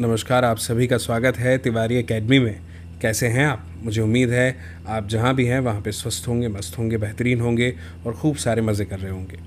नमस्कार आप सभी का स्वागत है तिवारी एकेडमी में कैसे हैं आप मुझे उम्मीद है आप जहाँ भी हैं वहाँ पे स्वस्थ होंगे मस्त होंगे बेहतरीन होंगे और खूब सारे मज़े कर रहे होंगे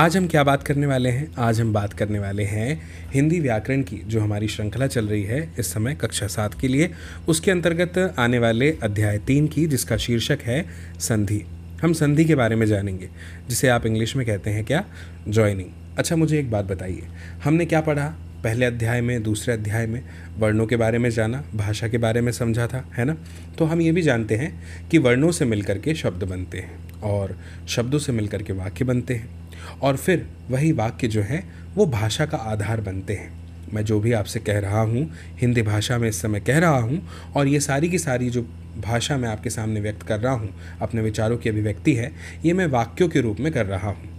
आज हम क्या बात करने वाले हैं आज हम बात करने वाले हैं हिंदी व्याकरण की जो हमारी श्रृंखला चल रही है इस समय कक्षा सात के लिए उसके अंतर्गत आने वाले अध्याय तीन की जिसका शीर्षक है संधि हम संधि के बारे में जानेंगे जिसे आप इंग्लिश में कहते हैं क्या ज्वाइनिंग अच्छा मुझे एक बात बताइए हमने क्या पढ़ा पहले अध्याय में दूसरे अध्याय में वर्णों के बारे में जाना भाषा के बारे में समझा था है ना तो हम ये भी जानते हैं कि वर्णों से मिलकर के शब्द बनते हैं और शब्दों से मिलकर के वाक्य बनते हैं और फिर वही वाक्य जो हैं वो भाषा का आधार बनते हैं मैं जो भी आपसे कह रहा हूँ हिंदी भाषा में इस समय कह रहा हूँ और ये सारी की सारी जो भाषा मैं आपके सामने व्यक्त कर रहा हूँ अपने विचारों की अभिव्यक्ति है ये मैं वाक्यों के रूप में कर रहा हूँ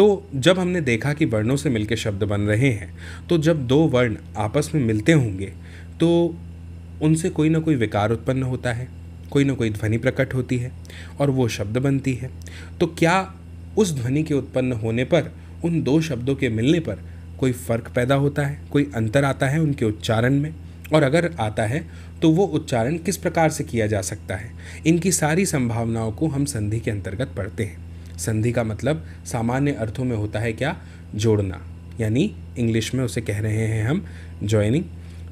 तो जब हमने देखा कि वर्णों से मिलकर शब्द बन रहे हैं तो जब दो वर्ण आपस में मिलते होंगे तो उनसे कोई ना कोई विकार उत्पन्न होता है कोई ना कोई ध्वनि प्रकट होती है और वो शब्द बनती है तो क्या उस ध्वनि के उत्पन्न होने पर उन दो शब्दों के मिलने पर कोई फ़र्क पैदा होता है कोई अंतर आता है उनके उच्चारण में और अगर आता है तो वो उच्चारण किस प्रकार से किया जा सकता है इनकी सारी संभावनाओं को हम संधि के अंतर्गत पढ़ते हैं संधि का मतलब सामान्य अर्थों में होता है क्या जोड़ना यानी इंग्लिश में उसे कह रहे हैं हम ज्वाइनिंग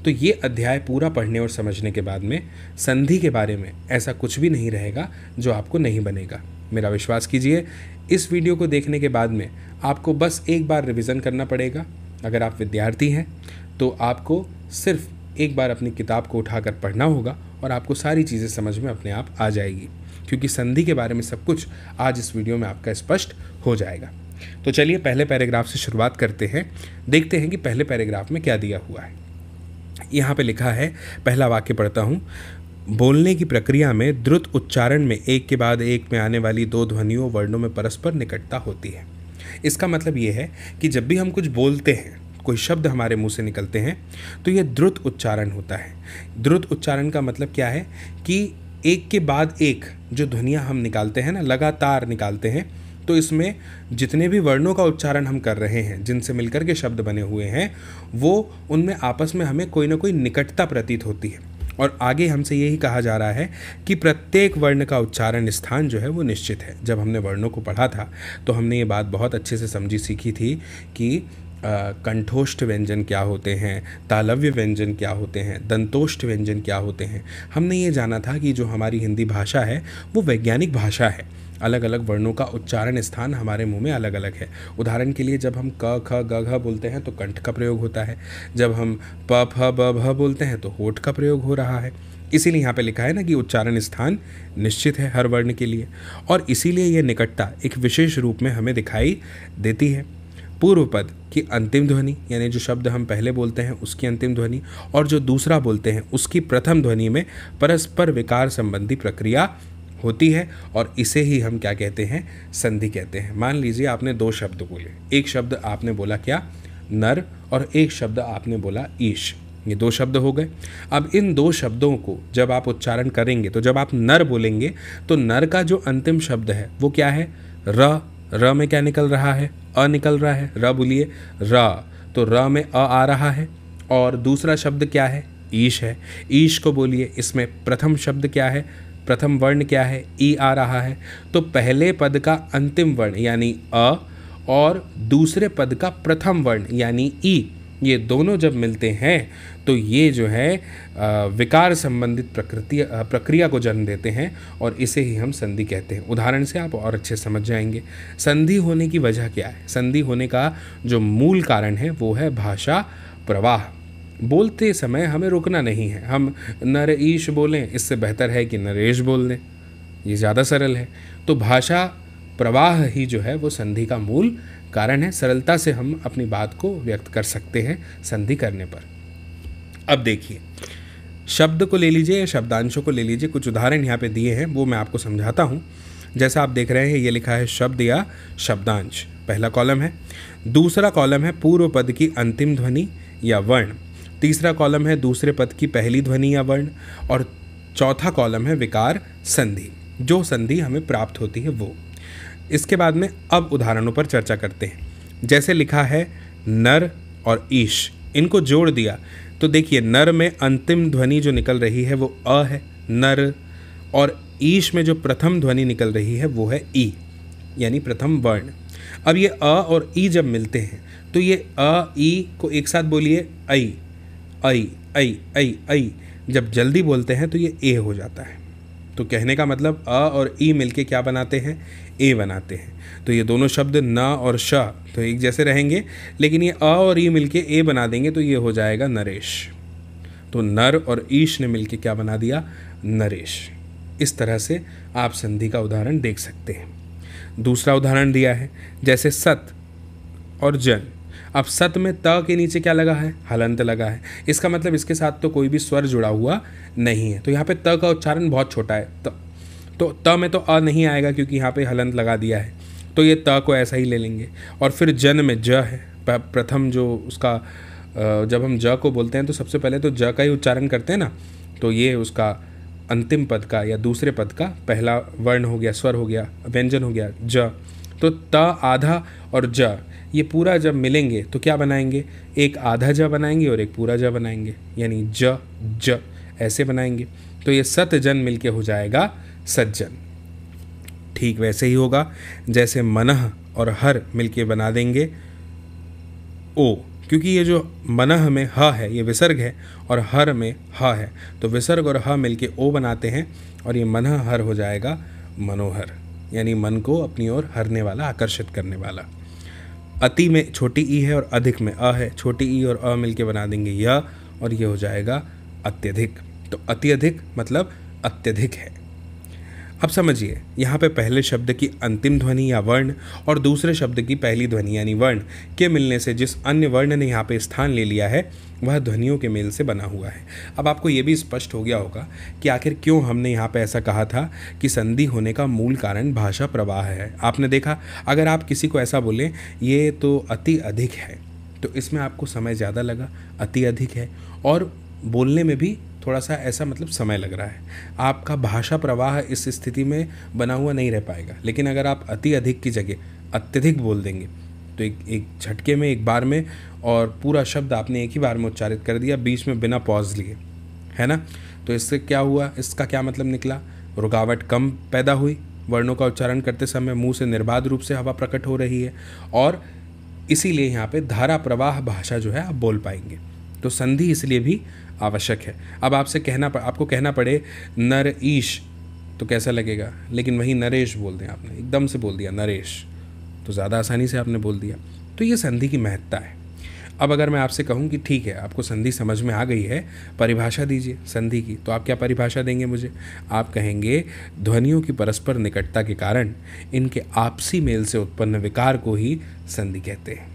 तो ये अध्याय पूरा पढ़ने और समझने के बाद में संधि के बारे में ऐसा कुछ भी नहीं रहेगा जो आपको नहीं बनेगा मेरा विश्वास कीजिए इस वीडियो को देखने के बाद में आपको बस एक बार रिवीजन करना पड़ेगा अगर आप विद्यार्थी हैं तो आपको सिर्फ एक बार अपनी किताब को उठाकर पढ़ना होगा और आपको सारी चीज़ें समझ में अपने आप आ जाएगी क्योंकि संधि के बारे में सब कुछ आज इस वीडियो में आपका स्पष्ट हो जाएगा तो चलिए पहले पैराग्राफ से शुरुआत करते हैं देखते हैं कि पहले पैराग्राफ में क्या दिया हुआ है यहाँ पे लिखा है पहला वाक्य पढ़ता हूँ बोलने की प्रक्रिया में द्रुत उच्चारण में एक के बाद एक में आने वाली दो ध्वनियों वर्णों में परस्पर निकटता होती है इसका मतलब ये है कि जब भी हम कुछ बोलते हैं कोई शब्द हमारे मुंह से निकलते हैं तो यह द्रुत उच्चारण होता है द्रुत उच्चारण का मतलब क्या है कि एक के बाद एक जो ध्वनियाँ हम निकालते हैं ना लगातार निकालते हैं तो इसमें जितने भी वर्णों का उच्चारण हम कर रहे हैं जिनसे मिलकर के शब्द बने हुए हैं वो उनमें आपस में हमें कोई ना कोई निकटता प्रतीत होती है और आगे हमसे यही कहा जा रहा है कि प्रत्येक वर्ण का उच्चारण स्थान जो है वो निश्चित है जब हमने वर्णों को पढ़ा था तो हमने ये बात बहुत अच्छे से समझी सीखी थी कि कंठोष्ठ व्यंजन क्या होते हैं तालव्य व्यंजन क्या होते हैं दंतोष्ठ व्यंजन क्या होते हैं हमने ये जाना था कि जो हमारी हिंदी भाषा है वो वैज्ञानिक भाषा है अलग अलग वर्णों का उच्चारण स्थान हमारे मुंह में अलग अलग है उदाहरण के लिए जब हम क ख ग घ बोलते हैं तो कंठ का प्रयोग होता है जब हम प फ ब भ बोलते हैं तो होठ का प्रयोग हो रहा है इसीलिए यहाँ पे लिखा है ना कि उच्चारण स्थान निश्चित है हर वर्ण के लिए और इसीलिए यह निकटता एक विशेष रूप में हमें दिखाई देती है पूर्व पद की अंतिम ध्वनि यानी जो शब्द हम पहले बोलते हैं उसकी अंतिम ध्वनि और जो दूसरा बोलते हैं उसकी प्रथम ध्वनि में परस्पर विकार संबंधी प्रक्रिया होती है और इसे ही हम क्या कहते हैं संधि कहते हैं मान लीजिए आपने दो शब्द बोले एक शब्द आपने बोला क्या नर और एक शब्द आपने बोला ईश ये दो शब्द हो गए अब इन दो शब्दों को जब आप उच्चारण करेंगे तो जब आप नर बोलेंगे तो नर का जो अंतिम शब्द है वो क्या है र र में क्या निकल रहा है अ निकल रहा है र बोलिए र तो र में अ आ रहा है और दूसरा शब्द क्या है ईश है ईश को बोलिए इसमें प्रथम शब्द क्या है प्रथम वर्ण क्या है ई आ रहा है तो पहले पद का अंतिम वर्ण यानी अ और दूसरे पद का प्रथम वर्ण यानी ई ये दोनों जब मिलते हैं तो ये जो है विकार संबंधित प्रकृति प्रक्रिया को जन्म देते हैं और इसे ही हम संधि कहते हैं उदाहरण से आप और अच्छे समझ जाएंगे संधि होने की वजह क्या है संधि होने का जो मूल कारण है वो है भाषा प्रवाह बोलते समय हमें रुकना नहीं है हम नर ईश बोलें इससे बेहतर है कि नरेश बोल दें ये ज़्यादा सरल है तो भाषा प्रवाह ही जो है वो संधि का मूल कारण है सरलता से हम अपनी बात को व्यक्त कर सकते हैं संधि करने पर अब देखिए शब्द को ले लीजिए या शब्दांशों को ले लीजिए कुछ उदाहरण यहाँ पे दिए हैं वो मैं आपको समझाता हूँ जैसा आप देख रहे हैं ये लिखा है शब्द या शब्दांश पहला कॉलम है दूसरा कॉलम है पूर्व पद की अंतिम ध्वनि या वर्ण तीसरा कॉलम है दूसरे पद की पहली ध्वनि या वर्ण और चौथा कॉलम है विकार संधि जो संधि हमें प्राप्त होती है वो इसके बाद में अब उदाहरणों पर चर्चा करते हैं जैसे लिखा है नर और ईश इनको जोड़ दिया तो देखिए नर में अंतिम ध्वनि जो निकल रही है वो अ है नर और ईश में जो प्रथम ध्वनि निकल रही है वो है ई यानी प्रथम वर्ण अब ये अ और ई जब मिलते हैं तो ये अ ई को एक साथ बोलिए ऐ ऐ ऐ ऐ ऐ जब जल्दी बोलते हैं तो ये ए हो जाता है तो कहने का मतलब अ और ई मिलके क्या बनाते हैं ए बनाते हैं तो ये दोनों शब्द न और श तो एक जैसे रहेंगे लेकिन ये अ और ई मिलके ए बना देंगे तो ये हो जाएगा नरेश तो नर और ईश ने मिलके क्या बना दिया नरेश इस तरह से आप संधि का उदाहरण देख सकते हैं दूसरा उदाहरण दिया है जैसे सत और जन अब सत में त के नीचे क्या लगा है हलंत लगा है इसका मतलब इसके साथ तो कोई भी स्वर जुड़ा हुआ नहीं है तो यहाँ पे त का उच्चारण बहुत छोटा है त तो त में तो अ नहीं आएगा क्योंकि यहाँ पे हलंत लगा दिया है तो ये त को ऐसा ही ले लेंगे और फिर जन में ज है प्रथम जो उसका जब हम ज को बोलते हैं तो सबसे पहले तो ज का ही उच्चारण करते हैं ना तो ये उसका अंतिम पद का या दूसरे पद का पहला वर्ण हो गया स्वर हो गया व्यंजन हो गया ज तो त आधा और ज ये पूरा जब मिलेंगे तो क्या बनाएंगे एक आधा ज बनाएंगे और एक पूरा ज बनाएंगे यानी ज ज ऐसे बनाएंगे तो ये सत जन मिलके हो जाएगा सज्जन ठीक वैसे ही होगा जैसे मनह और हर मिलके बना देंगे ओ क्योंकि ये जो मनह में ह है ये विसर्ग है और हर में ह है तो विसर्ग और ह मिलके ओ बनाते हैं और ये मनह हर हो जाएगा मनोहर यानी मन को अपनी ओर हरने वाला आकर्षित करने वाला अति में छोटी ई है और अधिक में अ है छोटी ई और अ मिलके बना देंगे य और ये हो जाएगा अत्यधिक तो अत्यधिक मतलब अत्यधिक है अब समझिए यहाँ पे पहले शब्द की अंतिम ध्वनि या वर्ण और दूसरे शब्द की पहली ध्वनि यानी वर्ण के मिलने से जिस अन्य वर्ण ने यहाँ पे स्थान ले लिया है वह ध्वनियों के मेल से बना हुआ है अब आपको ये भी स्पष्ट हो गया होगा कि आखिर क्यों हमने यहाँ पे ऐसा कहा था कि संधि होने का मूल कारण भाषा प्रवाह है आपने देखा अगर आप किसी को ऐसा बोलें ये तो अति अधिक है तो इसमें आपको समय ज़्यादा लगा अति अधिक है और बोलने में भी थोड़ा सा ऐसा मतलब समय लग रहा है आपका भाषा प्रवाह इस स्थिति में बना हुआ नहीं रह पाएगा लेकिन अगर आप अति अधिक की जगह अत्यधिक बोल देंगे तो एक एक झटके में एक बार में और पूरा शब्द आपने एक ही बार में उच्चारित कर दिया बीच में बिना पॉज लिए है ना तो इससे क्या हुआ इसका क्या मतलब निकला रुकावट कम पैदा हुई वर्णों का उच्चारण करते समय मुंह से निर्बाध रूप से हवा प्रकट हो रही है और इसीलिए यहाँ पे धारा प्रवाह भाषा जो है आप बोल पाएंगे तो संधि इसलिए भी आवश्यक है अब आपसे कहना आपको कहना पड़े नर ईश तो कैसा लगेगा लेकिन वहीं नरेश बोल दें आपने एकदम से बोल दिया नरेश तो ज़्यादा आसानी से आपने बोल दिया तो ये संधि की महत्ता है अब अगर मैं आपसे कहूँ कि ठीक है आपको संधि समझ में आ गई है परिभाषा दीजिए संधि की तो आप क्या परिभाषा देंगे मुझे आप कहेंगे ध्वनियों की परस्पर निकटता के कारण इनके आपसी मेल से उत्पन्न विकार को ही संधि कहते हैं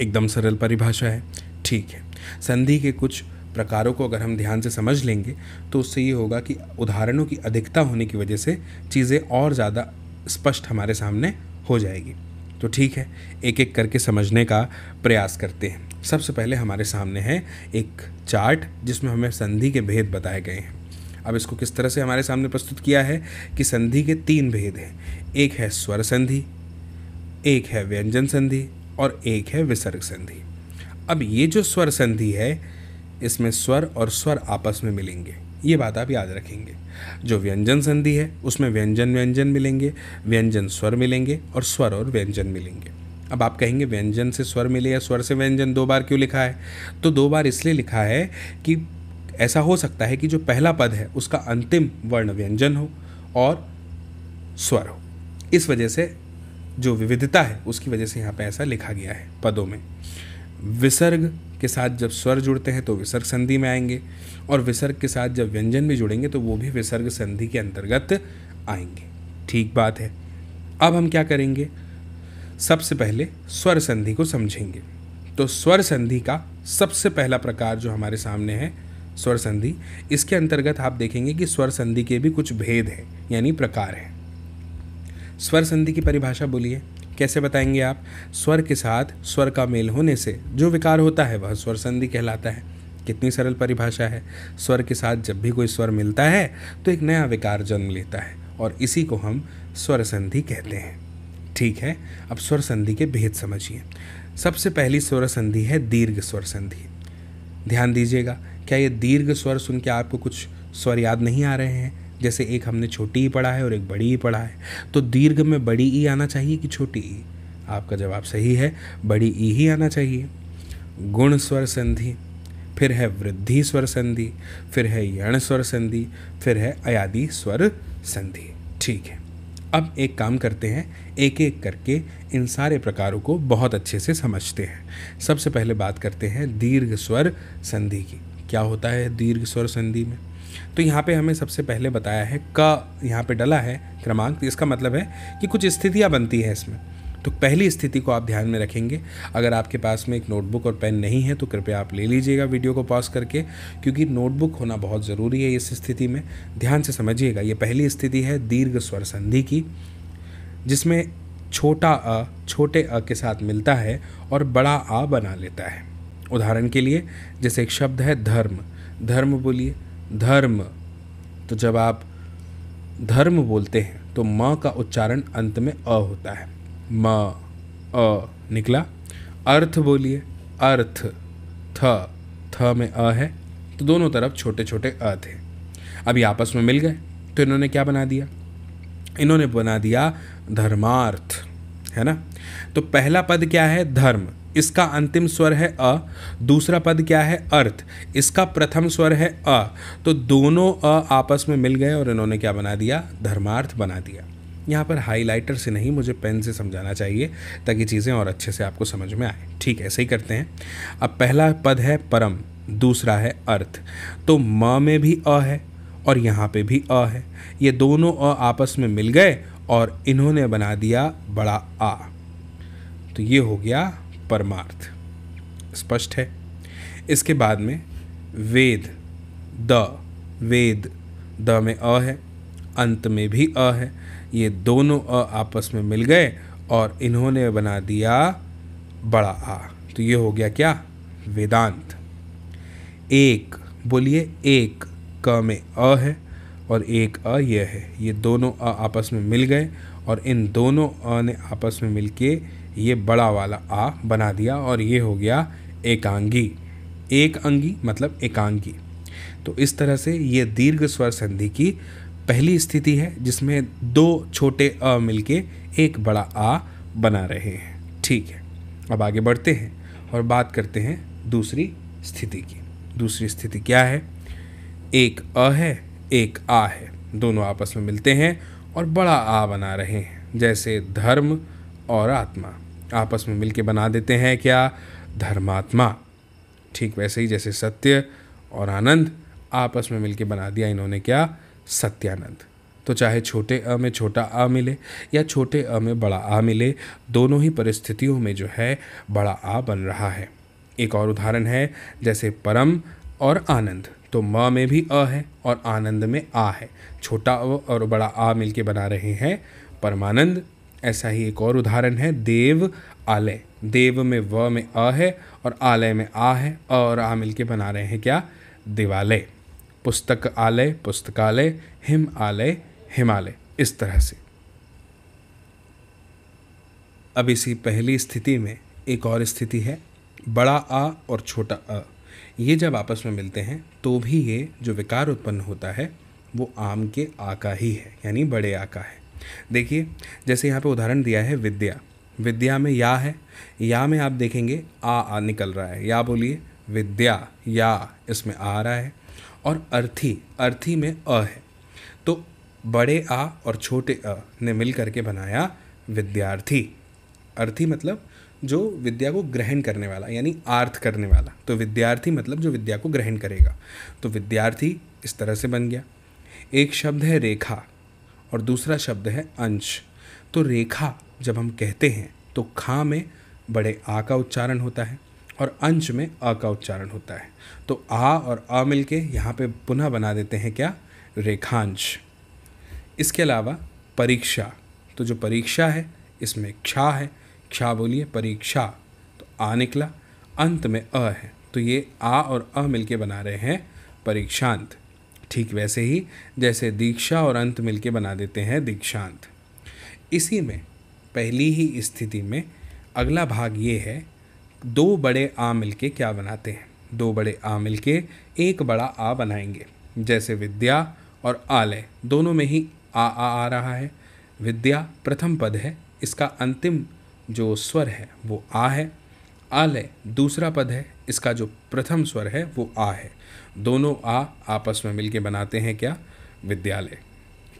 एकदम सरल परिभाषा है ठीक है संधि के कुछ प्रकारों को अगर हम ध्यान से समझ लेंगे तो उससे ये होगा कि उदाहरणों की अधिकता होने की वजह से चीज़ें और ज़्यादा स्पष्ट हमारे सामने हो जाएगी तो ठीक है एक एक करके समझने का प्रयास करते हैं सबसे पहले हमारे सामने है एक चार्ट जिसमें हमें संधि के भेद बताए गए हैं अब इसको किस तरह से हमारे सामने प्रस्तुत किया है कि संधि के तीन भेद हैं एक है स्वर संधि एक है व्यंजन संधि और एक है विसर्ग संधि अब ये जो स्वर संधि है इसमें स्वर और स्वर आपस में मिलेंगे ये बात आप याद रखेंगे जो व्यंजन संधि है उसमें व्यंजन व्यंजन मिलेंगे व्यंजन स्वर मिलेंगे और स्वर और व्यंजन मिलेंगे अब आप कहेंगे व्यंजन से स्वर मिले या स्वर से व्यंजन दो बार क्यों लिखा है तो दो बार इसलिए लिखा है कि ऐसा हो सकता है कि जो पहला पद है उसका अंतिम वर्ण व्यंजन हो और स्वर हो इस वजह से जो विविधता है उसकी वजह से यहाँ पर ऐसा लिखा गया है पदों में विसर्ग के साथ जब स्वर जुड़ते हैं तो विसर्ग संधि में आएंगे और विसर्ग के साथ जब व्यंजन भी जुड़ेंगे तो वो भी विसर्ग संधि के अंतर्गत आएंगे ठीक बात है अब हम क्या करेंगे सबसे पहले स्वर संधि को समझेंगे तो स्वर संधि का सबसे पहला प्रकार जो हमारे सामने है स्वर संधि इसके अंतर्गत आप देखेंगे कि स्वर संधि के भी कुछ भेद हैं यानी प्रकार हैं स्वर संधि की परिभाषा बोलिए कैसे बताएंगे आप स्वर के साथ स्वर का मेल होने से जो विकार होता है वह स्वर संधि कहलाता है कितनी सरल परिभाषा है स्वर के साथ जब भी कोई स्वर मिलता है तो एक नया विकार जन्म लेता है और इसी को हम स्वर संधि कहते हैं ठीक है अब स्वर संधि के भेद समझिए सबसे पहली स्वर संधि है दीर्घ स्वर संधि ध्यान दीजिएगा क्या ये दीर्घ स्वर सुन के आपको कुछ स्वर याद नहीं आ रहे हैं जैसे एक हमने छोटी ई पढ़ा है और एक बड़ी ई पढ़ा है तो दीर्घ में बड़ी ई आना चाहिए कि छोटी ई आपका जवाब सही है बड़ी ई ही आना चाहिए गुण स्वर संधि फिर है वृद्धि स्वर संधि फिर है यण स्वर संधि फिर है अयादि स्वर संधि ठीक है अब एक काम करते हैं एक एक करके इन सारे प्रकारों को बहुत अच्छे से समझते हैं सबसे पहले बात करते हैं दीर्घ स्वर संधि की क्या होता है दीर्घ स्वर संधि में तो यहाँ पे हमें सबसे पहले बताया है क यहाँ पे डला है क्रमांक तो इसका मतलब है कि कुछ स्थितियाँ बनती हैं इसमें तो पहली स्थिति को आप ध्यान में रखेंगे अगर आपके पास में एक नोटबुक और पेन नहीं है तो कृपया आप ले लीजिएगा वीडियो को पॉज करके क्योंकि नोटबुक होना बहुत ज़रूरी है इस स्थिति में ध्यान से समझिएगा ये पहली स्थिति है दीर्घ स्वर संधि की जिसमें छोटा अ छोटे अ के साथ मिलता है और बड़ा आ बना लेता है उदाहरण के लिए जैसे एक शब्द है धर्म धर्म बोलिए धर्म तो जब आप धर्म बोलते हैं तो म का उच्चारण अंत में अ होता है म अ निकला अर्थ बोलिए अर्थ थ थ में अ है तो दोनों तरफ छोटे छोटे अ थे अभी आपस में मिल गए तो इन्होंने क्या बना दिया इन्होंने बना दिया धर्मार्थ है ना तो पहला पद क्या है धर्म इसका अंतिम स्वर है अ दूसरा पद क्या है अर्थ इसका प्रथम स्वर है अ तो दोनों अ आपस में मिल गए और इन्होंने क्या बना दिया धर्मार्थ बना दिया यहाँ पर हाईलाइटर से नहीं मुझे पेन से समझाना चाहिए ताकि चीज़ें और अच्छे से आपको समझ में आए ठीक ऐसे ही करते हैं अब पहला पद है परम दूसरा है अर्थ तो म में भी अ है और यहाँ पे भी अ है ये दोनों अ आपस में मिल गए और इन्होंने बना दिया बड़ा आ तो ये हो गया परमार्थ स्पष्ट है इसके बाद में वेद द वेद द में अ है अंत में भी अ है ये दोनों अ आपस में मिल गए और इन्होंने बना दिया बड़ा आ तो ये हो गया क्या वेदांत एक बोलिए एक क में अ है और एक अ यह है ये दोनों अ आपस में मिल गए और इन दोनों अ ने आपस में मिलके ये बड़ा वाला आ बना दिया और ये हो गया एकांगी एक अंगी मतलब एकांगी तो इस तरह से ये दीर्घ स्वर संधि की पहली स्थिति है जिसमें दो छोटे अ मिलके एक बड़ा आ बना रहे हैं ठीक है अब आगे बढ़ते हैं और बात करते हैं दूसरी स्थिति की दूसरी स्थिति क्या है एक अ है एक आ है दोनों आपस में मिलते हैं और बड़ा आ बना रहे हैं जैसे धर्म और आत्मा आपस में मिलके बना देते हैं क्या धर्मात्मा ठीक वैसे ही जैसे सत्य और आनंद आपस में मिलके बना दिया इन्होंने क्या सत्यानंद तो चाहे छोटे अ में छोटा आ मिले या छोटे अ में बड़ा आ मिले दोनों ही परिस्थितियों में जो है बड़ा आ बन रहा है एक और उदाहरण है जैसे परम और आनंद तो म में भी अ है और आनंद में आ है छोटा अ और बड़ा आ मिलके बना रहे हैं परमानंद ऐसा ही एक और उदाहरण है देव आलय देव में व में अ है और आलय में आ है अ और आ मिल के बना रहे हैं क्या देवालय पुस्तक आलय पुस्तकालय हिम आलय हिमालय इस तरह से अब इसी पहली स्थिति में एक और स्थिति है बड़ा आ और छोटा अ ये जब आपस में मिलते हैं तो भी ये जो विकार उत्पन्न होता है वो आम के आ का ही है यानी बड़े आ का है देखिए जैसे यहाँ पे उदाहरण दिया है विद्या विद्या में या है या में आप देखेंगे आ आ निकल रहा है या बोलिए विद्या या इसमें आ रहा है और अर्थी अर्थी में अ है तो बड़े आ और छोटे अ ने मिल करके बनाया विद्यार्थी अर्थी मतलब जो विद्या को ग्रहण करने वाला यानी आर्थ करने वाला तो विद्यार्थी मतलब जो विद्या को ग्रहण करेगा तो विद्यार्थी इस तरह से बन गया एक शब्द है रेखा और दूसरा शब्द है अंश तो रेखा जब हम कहते हैं तो खा में बड़े आ का उच्चारण होता है और अंश में अ का उच्चारण होता है तो आ और अ मिल के यहाँ पर पुनः बना देते हैं क्या रेखांश इसके अलावा परीक्षा तो जो परीक्षा है इसमें क्षा है क्षा बोलिए परीक्षा तो आ निकला अंत में अ है तो ये आ और अ मिलके बना रहे हैं परीक्षांत ठीक वैसे ही जैसे दीक्षा और अंत मिलके बना देते हैं दीक्षांत इसी में पहली ही स्थिति में अगला भाग ये है दो बड़े आ मिलके क्या बनाते हैं दो बड़े आ मिलके एक बड़ा आ बनाएंगे जैसे विद्या और आलय दोनों में ही आ आ आ रहा है विद्या प्रथम पद है इसका अंतिम जो स्वर है वो आ है आलय दूसरा पद है इसका जो प्रथम स्वर है वो आ है दोनों आ आपस में मिलके बनाते हैं क्या विद्यालय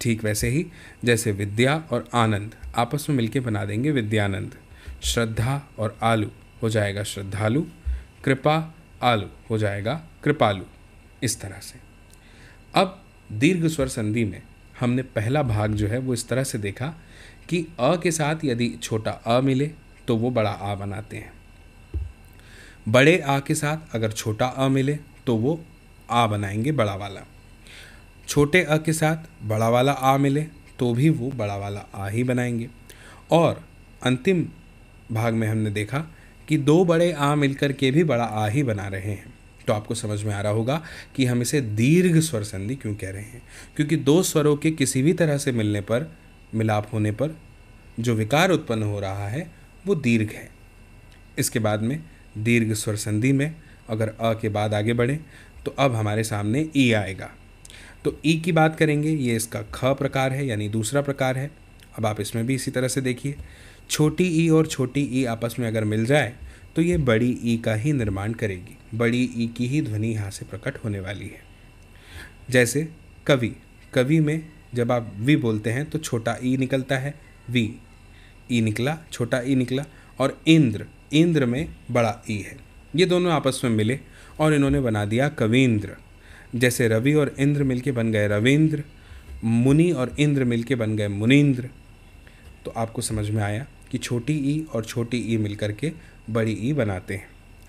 ठीक वैसे ही जैसे विद्या और आनंद आपस में मिलके बना देंगे विद्यानंद श्रद्धा और आलू हो जाएगा श्रद्धालु कृपा आलू हो जाएगा कृपालु इस तरह से अब दीर्घ स्वर संधि में हमने पहला भाग जो है वो इस तरह से देखा कि अ के साथ यदि छोटा अ मिले तो वो बड़ा आ बनाते हैं बड़े आ के साथ अगर छोटा अ मिले तो वो आ बनाएंगे बड़ा वाला छोटे अ के साथ बड़ा वाला आ मिले तो भी वो बड़ा वाला आ ही बनाएंगे और अंतिम भाग में हमने देखा कि दो बड़े आ मिलकर के भी बड़ा आ ही बना रहे हैं तो आपको समझ में आ रहा होगा कि हम इसे दीर्घ स्वर संधि क्यों कह रहे हैं क्योंकि दो स्वरों के किसी भी तरह से मिलने पर मिलाप होने पर जो विकार उत्पन्न हो रहा है वो दीर्घ है इसके बाद में दीर्घ स्वर संधि में अगर अ के बाद आगे बढ़े तो अब हमारे सामने ई आएगा तो ई की बात करेंगे ये इसका ख प्रकार है यानी दूसरा प्रकार है अब आप इसमें भी इसी तरह से देखिए छोटी ई और छोटी ई आपस में अगर मिल जाए तो ये बड़ी ई का ही निर्माण करेगी बड़ी ई की ही ध्वनि यहाँ से प्रकट होने वाली है जैसे कवि कवि में जब आप वी बोलते हैं तो छोटा ई निकलता है वी ई निकला छोटा ई निकला और इंद्र इंद्र में बड़ा ई है ये दोनों आपस में मिले और इन्होंने बना दिया कवींद्र जैसे रवि और इंद्र मिलके बन गए रविंद्र मुनि और इंद्र मिलके बन गए मुनीन्द्र तो आपको समझ में आया कि छोटी ई और छोटी ई मिलकर के बड़ी ई बनाते हैं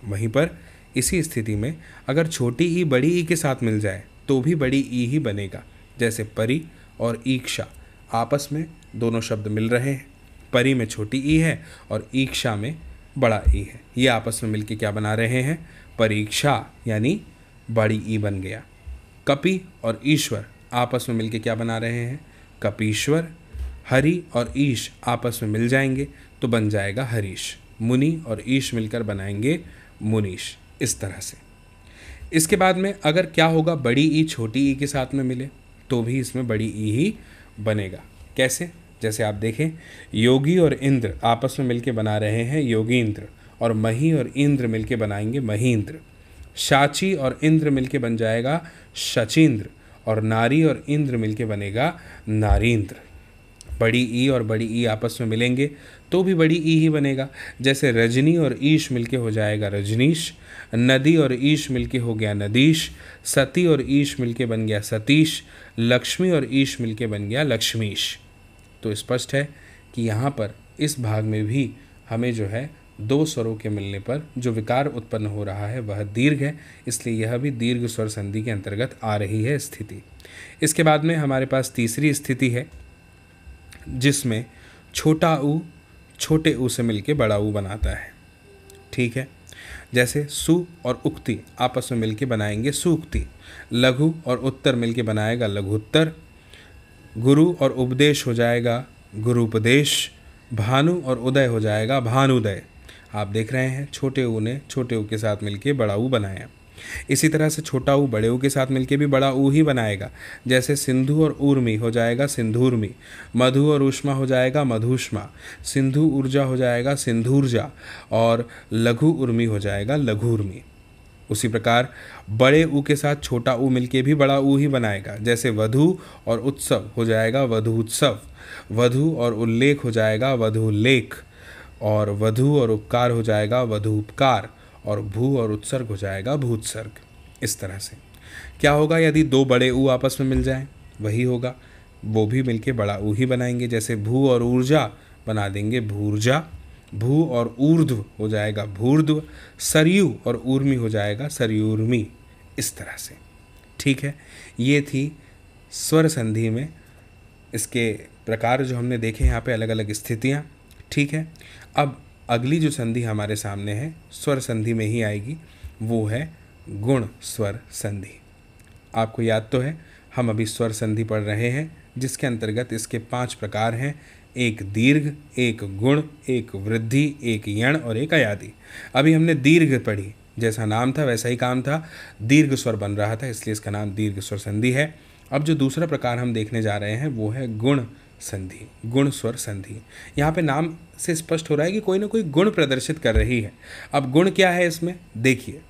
वहीं पर इसी स्थिति में अगर छोटी ई बड़ी ई के साथ मिल जाए तो भी बड़ी ई ही बनेगा जैसे परी और ईक्षा आपस में दोनों शब्द मिल रहे हैं परी में छोटी ई है और ईक्षा में बड़ा ई है ये आपस में मिलके क्या बना रहे हैं परीक्षा यानी बड़ी ई बन गया कपि और ईश्वर आपस में मिलके क्या बना रहे हैं कपीश्वर हरि और ईश आपस में मिल जाएंगे तो बन जाएगा हरीश मुनि और ईश मिलकर बनाएंगे मुनीश इस तरह से इसके बाद में अगर क्या होगा बड़ी ई छोटी ई के साथ में मिले तो भी इसमें बड़ी ई ही बनेगा कैसे जैसे आप देखें योगी और इंद्र आपस में मिलकर बना रहे हैं योगींद्र और मही और इंद्र मिलकर बनाएंगे महींद्र शाची और इंद्र मिलकर बन जाएगा शचींद्र और नारी और इंद्र मिलकर बनेगा नारीन्द्र बड़ी ई और बड़ी ई आपस में मिलेंगे तो भी बड़ी ई ही बनेगा जैसे रजनी और ईश मिलके हो जाएगा रजनीश नदी और ईश मिलके हो गया नदीश सती और ईश मिलके बन गया सतीश लक्ष्मी और ईश मिलके बन गया लक्ष्मीश तो स्पष्ट है कि यहाँ पर इस भाग में भी हमें जो है दो स्वरों के मिलने पर जो विकार उत्पन्न हो रहा है वह दीर्घ है इसलिए यह भी दीर्घ स्वर संधि के अंतर्गत आ रही है स्थिति इसके बाद में हमारे पास तीसरी स्थिति है जिसमें छोटा ऊ छोटे ऊ से मिलके बड़ा ऊ बनाता है ठीक है जैसे सु और उक्ति आपस में मिलके बनाएंगे सुक्ति लघु और उत्तर मिलके बनाएगा लघुत्तर गुरु और उपदेश हो जाएगा गुरुपदेश भानु और उदय हो जाएगा भानुदय आप देख रहे हैं छोटे ऊ ने छोटे ऊ के साथ मिलके बड़ा ऊ बनाया इसी तरह से छोटा ऊ बड़े ऊ के साथ मिलके भी बड़ा ऊ ही बनाएगा जैसे सिंधु और ऊर्मी हो जाएगा सिंधूर्मी मधु और ऊष्मा हो जाएगा मधुष्मा सिंधु ऊर्जा हो जाएगा सिंधूर्जा और लघु उर्मी हो जाएगा लघुर्मी उसी प्रकार बड़े ऊ के साथ छोटा ऊ मिलके भी बड़ा ऊ ही बनाएगा जैसे वधु और उत्सव हो जाएगा वधु उत्सव वधु और उल्लेख हो जाएगा वधु लेख और वधु और उपकार हो जाएगा वधु उपकार और भू और उत्सर्ग हो जाएगा भूत्सर्ग इस तरह से क्या होगा यदि दो बड़े ऊ आपस में मिल जाएं वही होगा वो भी मिलके बड़ा ऊ ही बनाएंगे जैसे भू और ऊर्जा बना देंगे भूर्जा भू और ऊर्ध्व हो जाएगा भूर्ध्व सरयू और ऊर्मी हो जाएगा सरयूर्मी इस तरह से ठीक है ये थी स्वर संधि में इसके प्रकार जो हमने देखे यहाँ पे अलग अलग स्थितियाँ ठीक है अब अगली जो संधि हमारे सामने है स्वर संधि में ही आएगी वो है गुण स्वर संधि आपको याद तो है हम अभी स्वर संधि पढ़ रहे हैं जिसके अंतर्गत इसके पांच प्रकार हैं एक दीर्घ एक गुण एक वृद्धि एक यण और एक अयादि अभी हमने दीर्घ पढ़ी जैसा नाम था वैसा ही काम था दीर्घ स्वर बन रहा था इसलिए इसका नाम दीर्घ स्वर संधि है अब जो दूसरा प्रकार हम देखने जा रहे हैं वो है गुण संधि गुण स्वर संधि यहाँ पे नाम से स्पष्ट हो रहा है कि कोई ना कोई गुण प्रदर्शित कर रही है अब गुण क्या है इसमें देखिए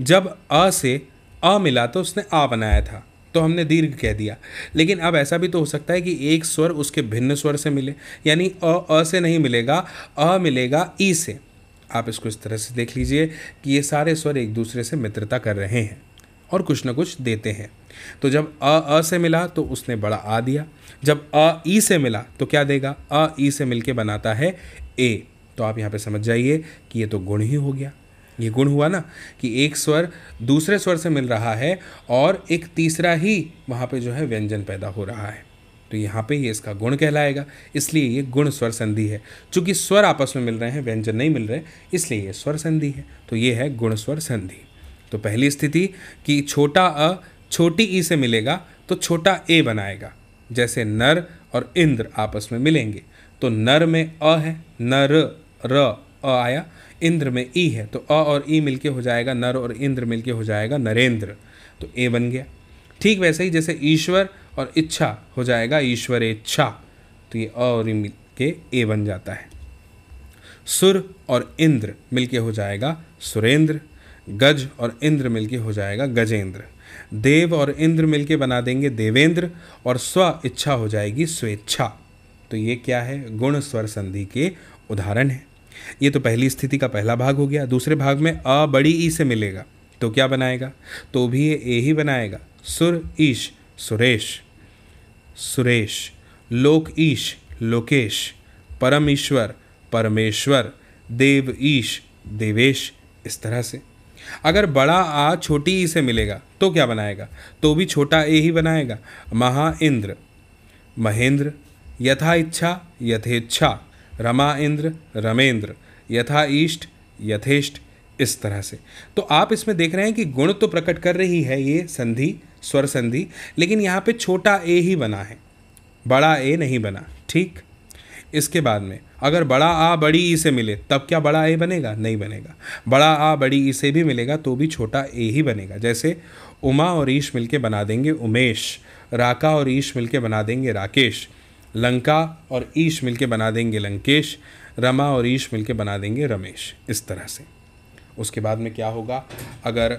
जब अ से अ मिला तो उसने आ बनाया था तो हमने दीर्घ कह दिया लेकिन अब ऐसा भी तो हो सकता है कि एक स्वर उसके भिन्न स्वर से मिले यानी अ अ से नहीं मिलेगा अ मिलेगा ई से आप इसको इस तरह से देख लीजिए कि ये सारे स्वर एक दूसरे से मित्रता कर रहे हैं और कुछ ना कुछ देते हैं तो जब अ अ से मिला तो उसने बड़ा आ दिया जब अ ई से मिला तो क्या देगा अ ई से मिलके बनाता है ए तो आप यहाँ पे समझ जाइए कि ये तो गुण ही हो गया ये गुण हुआ ना कि एक स्वर दूसरे स्वर से मिल रहा है और एक तीसरा ही वहाँ पे जो है व्यंजन पैदा हो रहा है तो यहाँ पे ये इसका गुण कहलाएगा इसलिए ये गुण स्वर संधि है चूँकि स्वर आपस में मिल रहे हैं व्यंजन नहीं मिल रहे इसलिए ये स्वर संधि है तो ये है गुण स्वर संधि तो पहली स्थिति कि छोटा अ छोटी ई से मिलेगा तो छोटा ए बनाएगा जैसे नर और इंद्र आपस में मिलेंगे तो नर में अ है नर र अ आया इंद्र में ई है तो अ और ई मिलके हो जाएगा नर और इंद्र मिलके हो जाएगा नरेंद्र तो ए बन गया ठीक वैसे ही जैसे ईश्वर और इच्छा हो जाएगा ईश्वर इच्छा तो ये अ और ई मिल के ए बन जाता है सुर और इंद्र मिलके हो जाएगा सुरेंद्र गज और इंद्र मिलके हो जाएगा गजेंद्र देव और इंद्र मिलके बना देंगे देवेंद्र और स्व इच्छा हो जाएगी स्वेच्छा तो ये क्या है गुण स्वर संधि के उदाहरण है ये तो पहली स्थिति का पहला भाग हो गया दूसरे भाग में अ बड़ी ई से मिलेगा तो क्या बनाएगा तो भी ये ए ही बनाएगा सुर ईश सुरेश सुरेश लोक ईश लोकेश परम ईश्वर परमेश्वर देव ईश देवेश इस तरह से अगर बड़ा आ छोटी ई से मिलेगा तो क्या बनाएगा तो भी छोटा ए ही बनाएगा महा इंद्र महेंद्र यथा इच्छा यथेच्छा रमा इंद्र रमेंद्र यथा ईष्ट यथेष्ट इस तरह से तो आप इसमें देख रहे हैं कि गुण तो प्रकट कर रही है ये संधि स्वर संधि लेकिन यहाँ पे छोटा ए ही बना है बड़ा ए नहीं बना ठीक इसके बाद में अगर बड़ा आ बड़ी ई से मिले तब क्या बड़ा ए बनेगा नहीं बनेगा बड़ा आ बड़ी ई से भी मिलेगा तो भी छोटा ए ही बनेगा जैसे उमा और ईश मिलके बना देंगे उमेश राका और ईश मिलके बना देंगे राकेश लंका और ईश मिलके बना देंगे लंकेश रमा और ईश मिलके बना देंगे रमेश इस तरह से उसके बाद में क्या होगा अगर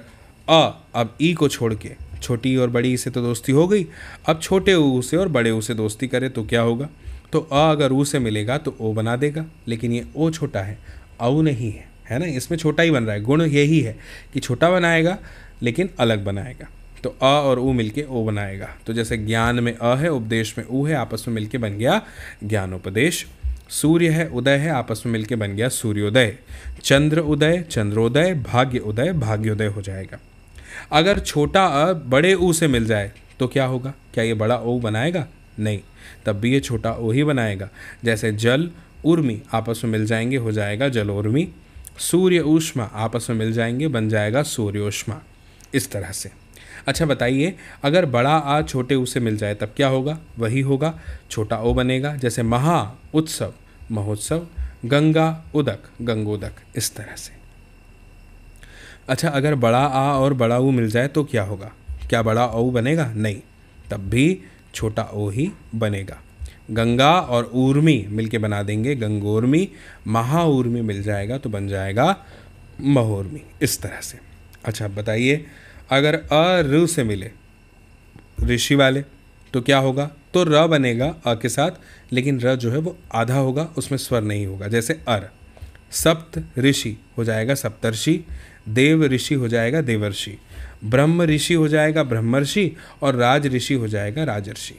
अ अब ई को छोड़ के छोटी और बड़ी से तो दोस्ती हो गई अब छोटे ऊ से और बड़े ऊ से दोस्ती करे तो क्या होगा तो अ अगर ऊ से मिलेगा तो ओ बना देगा लेकिन ये ओ छोटा है औ नहीं है है ना इसमें छोटा ही बन रहा है गुण यही है कि छोटा बनाएगा लेकिन अलग बनाएगा तो अ और ऊ मिलके ओ बनाएगा तो जैसे ज्ञान में अ है उपदेश में ऊ है आपस में मिलके बन गया ज्ञानोपदेश सूर्य है उदय है आपस में मिलके बन गया सूर्योदय चंद्र उदय चंद्रोदय भाग्य उदय भाग्योदय हो जाएगा अगर छोटा अ बड़े ऊ से मिल जाए तो क्या होगा क्या ये बड़ा ओ बनाएगा नहीं तब भी ये छोटा ओ ही बनाएगा जैसे जल उर्मी आपस में मिल जाएंगे हो जाएगा जलोर्मी सूर्य ऊष्मा आपस में मिल जाएंगे बन जाएगा सूर्योष्मा इस तरह से अच्छा बताइए अगर बड़ा आ छोटे ऊ से मिल जाए तब क्या होगा वही होगा छोटा ओ बनेगा जैसे महा उत्सव महोत्सव गंगा उदक गंगोदक इस तरह से अच्छा अगर बड़ा आ और बड़ा ऊ मिल जाए तो क्या होगा क्या बड़ा ओ बनेगा नहीं तब भी छोटा ओ ही बनेगा गंगा और ऊर्मी मिलके बना देंगे गंगोर्मी महाउर्मी मिल जाएगा तो बन जाएगा महोर्मी इस तरह से अच्छा बताइए अगर अ रु से मिले ऋषि वाले तो क्या होगा तो र बनेगा अ के साथ लेकिन र जो है वो आधा होगा उसमें स्वर नहीं होगा जैसे अर सप्त ऋषि हो जाएगा सप्तर्षि देव ऋषि हो जाएगा देवर्षि ब्रह्म ऋषि हो जाएगा ब्रह्मर्षि और राज ऋषि हो जाएगा राजर्षि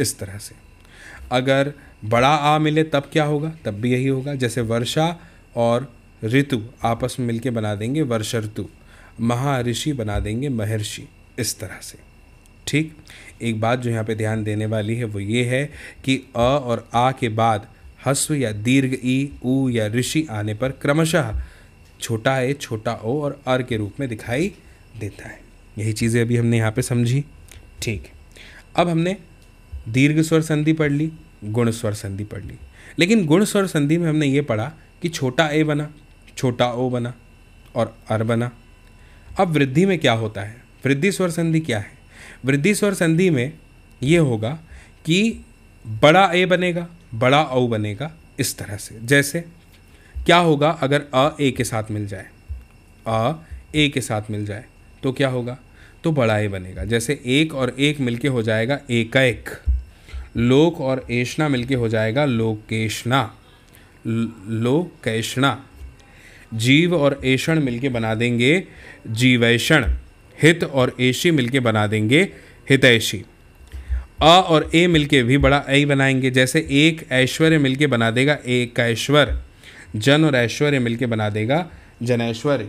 इस तरह से अगर बड़ा आ मिले तब क्या होगा तब भी यही होगा जैसे वर्षा और ऋतु आपस में मिलके बना देंगे वर्ष ऋतु महाऋषि बना देंगे महर्षि इस तरह से ठीक एक बात जो यहाँ पे ध्यान देने वाली है वो ये है कि अ और आ के बाद हस्व या दीर्घ ई ऊ या ऋषि आने पर क्रमशः छोटा ए छोटा ओ और अर के रूप में दिखाई देता है यही चीज़ें अभी हमने यहाँ पे समझी ठीक अब हमने दीर्घ स्वर संधि पढ़ ली गुण स्वर संधि पढ़ ली लेकिन गुण स्वर संधि में हमने ये पढ़ा कि छोटा ए बना छोटा ओ बना और अर बना अब वृद्धि में क्या होता है वृद्धि स्वर संधि क्या है वृद्धि स्वर संधि में ये होगा कि बड़ा ए बनेगा बड़ा औ बनेगा इस तरह से जैसे क्या होगा अगर अ ए के साथ मिल जाए अ ए के साथ मिल जाए तो क्या होगा तो बड़ा ए बनेगा जैसे एक और एक मिलके हो जाएगा एकाएक लोक और एशना मिलके हो जाएगा लोकेशना लोकेशना जीव और एषण मिलके बना देंगे जीवैषण हित और ऐशी मिलके बना देंगे हितैषी अ और ए मिलके भी बड़ा ऐ बनाएंगे जैसे एक ऐश्वर्य मिलके बना देगा एक का ऐश्वर्य जन और ऐश्वर्य मिलके बना देगा जनैश्वर्य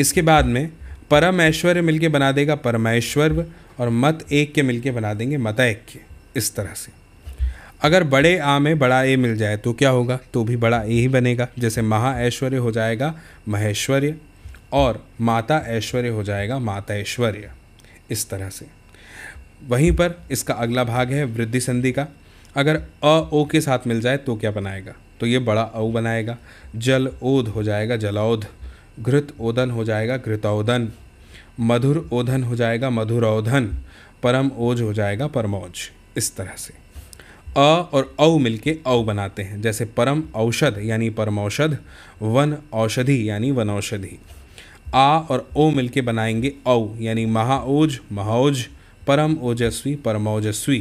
इसके बाद में परम ऐश्वर्य मिलके बना देगा परमैश्वर्य और मत एक के मिलके बना देंगे मत के इस तरह से अगर बड़े आ में बड़ा ए मिल जाए तो क्या होगा तो भी बड़ा ए ही बनेगा जैसे महा ऐश्वर्य हो जाएगा महेश्वर्य और माता ऐश्वर्य हो जाएगा माता ऐश्वर्य इस तरह से वहीं पर इसका अगला भाग है वृद्धि संधि का अगर अ ओ के साथ मिल जाए तो क्या बनाएगा तो ये बड़ा औ बनाएगा जल ओध हो जाएगा जलौध घृत ओदन हो जाएगा घृतौधन मधुर ओधन हो जाएगा मधुरौधन परम ओज हो जाएगा परमौज इस तरह से अ और औ मिलके औ बनाते हैं जैसे परम औषध यानी परम औषध वन औषधि यानी वन औषधि आ और ओ मिलके बनाएंगे औ यानी महाओज महाओज परम ओजस्वी परमोजस्वी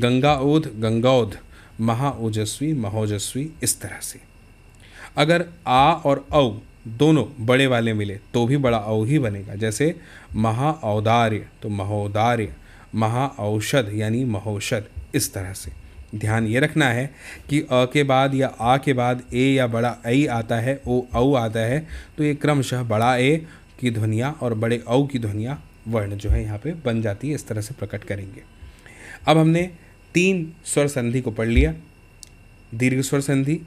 गंगाओध गंगाओध महाओजस्वी महोजस्वी इस तरह से अगर आ और औ दोनों बड़े वाले मिले तो भी बड़ा औ ही बनेगा जैसे महाऔदार्य तो महोदार्य महाऔषध यानी महौषध इस तरह से ध्यान ये रखना है कि अ के बाद या आ के बाद ए या बड़ा ऐ आता है ओ औ आता है तो ये क्रमशः बड़ा ए की ध्वनिया और बड़े औ की ध्वनिया वर्ण जो है यहाँ पे बन जाती है इस तरह से प्रकट करेंगे अब हमने तीन स्वर संधि को पढ़ लिया दीर्घ स्वर संधि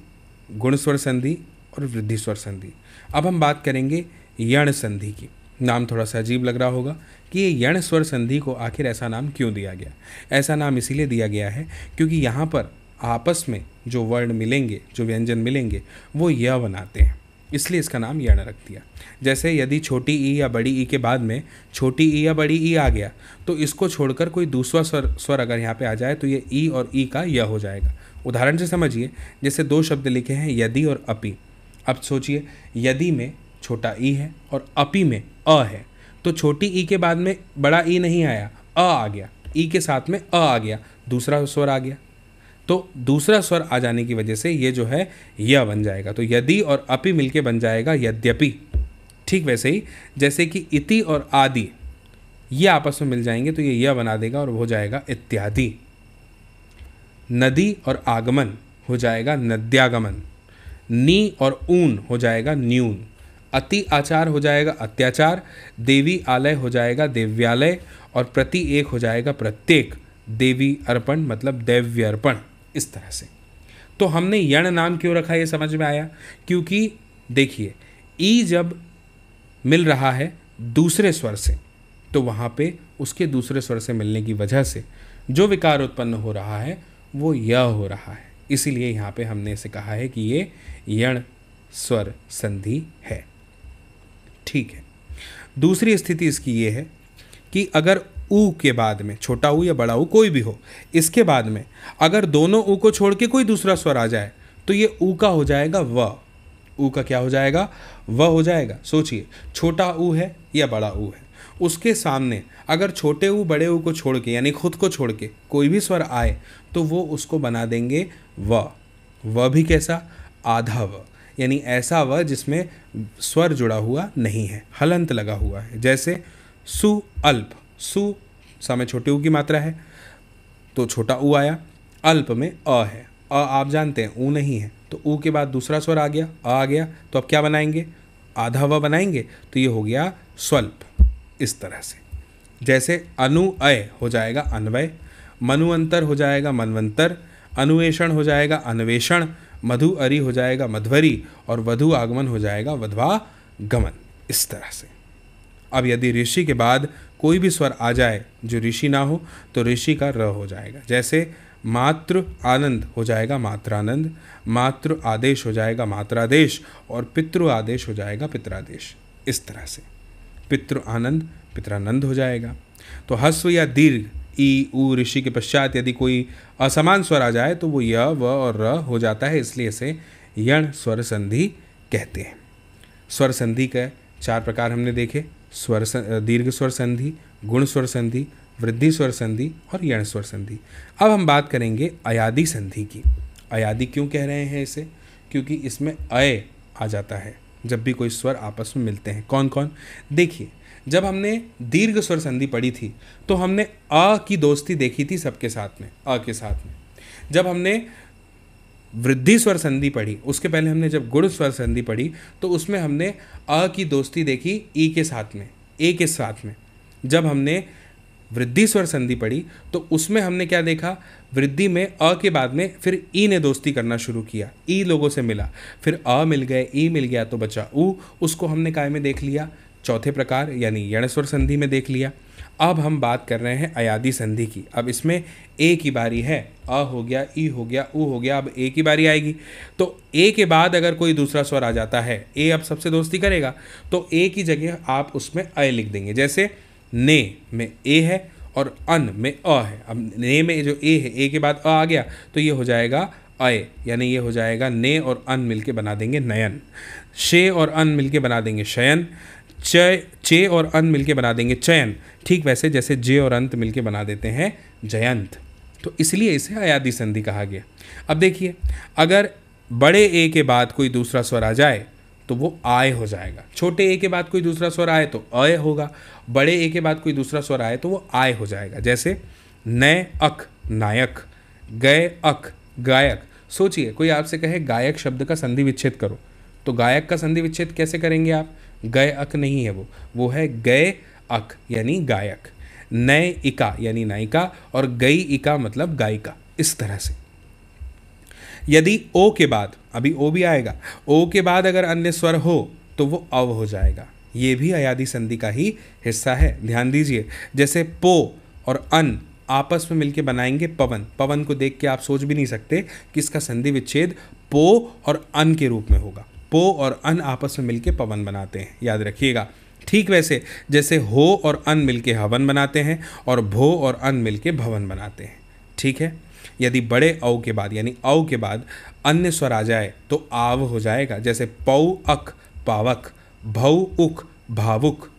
गुण स्वर संधि और वृद्धि स्वर संधि अब हम बात करेंगे यण संधि की नाम थोड़ा सा अजीब लग रहा होगा कि ये यण स्वर संधि को आखिर ऐसा नाम क्यों दिया गया ऐसा नाम इसीलिए दिया गया है क्योंकि यहाँ पर आपस में जो वर्ड मिलेंगे जो व्यंजन मिलेंगे वो य बनाते हैं इसलिए इसका नाम यण रख दिया जैसे यदि छोटी ई या बड़ी ई के बाद में छोटी ई या बड़ी ई आ गया तो इसको छोड़कर कोई दूसरा स्वर स्वर अगर यहाँ पे आ जाए तो ये ई और ई का य हो जाएगा उदाहरण से समझिए जैसे दो शब्द लिखे हैं यदि और अपी अब सोचिए यदि में छोटा ई है और अपी में अ है तो छोटी ई के बाद में बड़ा ई नहीं आया अ आ गया ई के साथ में अ आ गया दूसरा स्वर आ गया तो दूसरा स्वर आ जाने की वजह से ये जो है य बन जाएगा तो यदि और अपि मिलके बन जाएगा यद्यपि ठीक वैसे ही जैसे कि इति और आदि ये आपस में मिल जाएंगे तो ये य बना देगा और हो जाएगा इत्यादि नदी और आगमन हो जाएगा नद्यागमन नी और ऊन हो जाएगा न्यून अति आचार हो जाएगा अत्याचार देवी आलय हो जाएगा देव्यालय और प्रति एक हो जाएगा प्रत्येक देवी अर्पण मतलब देव्य अर्पण इस तरह से तो हमने यण नाम क्यों रखा ये समझ में आया क्योंकि देखिए ई जब मिल रहा है दूसरे स्वर से तो वहाँ पे उसके दूसरे स्वर से मिलने की वजह से जो विकार उत्पन्न हो रहा है वो य हो रहा है इसीलिए यहाँ पे हमने इसे कहा है कि ये यण स्वर संधि है ठीक है दूसरी स्थिति इसकी ये है कि अगर ऊ के बाद में छोटा ऊ या बड़ा ऊ कोई भी हो इसके बाद में अगर दोनों ऊ को छोड़ के कोई दूसरा स्वर आ जाए तो ये ऊ का हो जाएगा व ऊ का क्या हो जाएगा व हो जाएगा सोचिए छोटा ऊ है या बड़ा ऊ है उसके सामने अगर छोटे ऊ बड़े ऊ को छोड़ के यानी खुद को छोड़ के कोई भी स्वर आए तो वो उसको बना देंगे व व भी कैसा आधा व यानी ऐसा व जिसमें स्वर जुड़ा हुआ नहीं है हलंत लगा हुआ है जैसे सु अल्प सु समय छोटे ऊ की मात्रा है तो छोटा ऊ आया अल्प में अ है अ आप जानते हैं ऊ नहीं है तो ऊ के बाद दूसरा स्वर आ गया अ आ गया तो अब क्या बनाएंगे आधा व बनाएंगे तो ये हो गया स्वल्प इस तरह से जैसे अनुअय हो जाएगा अन्वय मनुअंतर हो जाएगा मनवंतर अनुवेषण हो जाएगा अन्वेषण मधु अरि हो जाएगा मध्वरी और वधु आगमन हो जाएगा वधवा गमन इस तरह से अब यदि ऋषि के बाद कोई भी स्वर आ जाए जो ऋषि ना हो तो ऋषि का र हो जाएगा जैसे मातृ आनंद हो जाएगा मात्रानंद मातृ आदेश हो जाएगा मात्रादेश और पितृ आदेश हो जाएगा पित्रादेश इस तरह से पितृ आनंद पितरानंद हो जाएगा तो हस्व या दीर्घ ई ऊ ऋषि के पश्चात यदि कोई असमान स्वर आ जाए तो वो य व और र हो जाता है इसलिए इसे यण स्वर संधि कहते हैं स्वर संधि के चार प्रकार हमने देखे स्वर दीर्घ स्वर संधि गुण स्वर संधि वृद्धि स्वर संधि और यण स्वर संधि अब हम बात करेंगे अयादि संधि की अयादि क्यों कह रहे हैं इसे क्योंकि इसमें अय आ जाता है जब भी कोई स्वर आपस में मिलते हैं कौन कौन देखिए जब हमने दीर्घ स्वर संधि पढ़ी थी तो हमने अ की दोस्ती देखी थी सबके साथ में अ के साथ में जब हमने वृद्धि स्वर संधि पढ़ी उसके पहले हमने जब गुण स्वर संधि पढ़ी तो उसमें हमने अ की दोस्ती देखी ई के साथ में ए के साथ में जब हमने वृद्धि स्वर संधि पढ़ी तो उसमें हमने क्या देखा वृद्धि में अ के बाद में फिर ई ने दोस्ती करना शुरू किया ई लोगों से मिला फिर अ मिल गए ई मिल गया तो बचा ऊ उसको हमने काय में देख लिया चौथे प्रकार यानी यणस्वर संधि में देख लिया अब हम बात कर रहे हैं अयादि संधि की अब इसमें ए की बारी है अ हो गया ई हो गया उ हो गया अब ए की बारी आएगी तो ए के बाद अगर कोई दूसरा स्वर आ जाता है ए अब सबसे दोस्ती करेगा तो ए की जगह आप उसमें अय लिख देंगे जैसे ने में ए है और अन में अ है अब ने में जो ए है ए के बाद अ आ गया तो ये हो जाएगा अय यानी ये हो जाएगा ने और अन मिलके बना देंगे नयन शे और अन मिलके बना देंगे शयन चय चे और अंत मिलके बना देंगे चयन ठीक वैसे जैसे जे और अंत मिलके बना देते हैं जयंत तो इसलिए इसे अयादि संधि कहा गया अब देखिए अगर बड़े ए के बाद कोई दूसरा स्वर आ जाए तो वो आय हो जाएगा छोटे ए के बाद कोई दूसरा स्वर आए तो अय होगा बड़े ए के बाद कोई दूसरा स्वर आए तो वो आय हो जाएगा जैसे नय अक नायक गय अक गायक सोचिए कोई आपसे कहे गायक शब्द का संधि विच्छेद करो तो गायक का संधि विच्छेद कैसे करेंगे आप गय अक नहीं है वो वो है गय अक यानी गायक नय इका यानी नायिका और गई इका मतलब गायिका इस तरह से यदि ओ के बाद अभी ओ भी आएगा ओ के बाद अगर अन्य स्वर हो तो वो अव हो जाएगा ये भी अयाधि संधि का ही हिस्सा है ध्यान दीजिए जैसे पो और अन आपस में मिलके बनाएंगे पवन पवन को देख के आप सोच भी नहीं सकते कि इसका संधि विच्छेद पो और अन के रूप में होगा पो और अन आपस में मिलके पवन बनाते हैं याद रखिएगा ठीक वैसे जैसे हो और अन मिलके हवन बनाते हैं और भो और अन मिलके भवन बनाते हैं ठीक है यदि बड़े औ के बाद यानी औ के बाद अन्य स्वर आ जाए तो आव हो जाएगा जैसे पौ अक पावक भऊ उक भावुक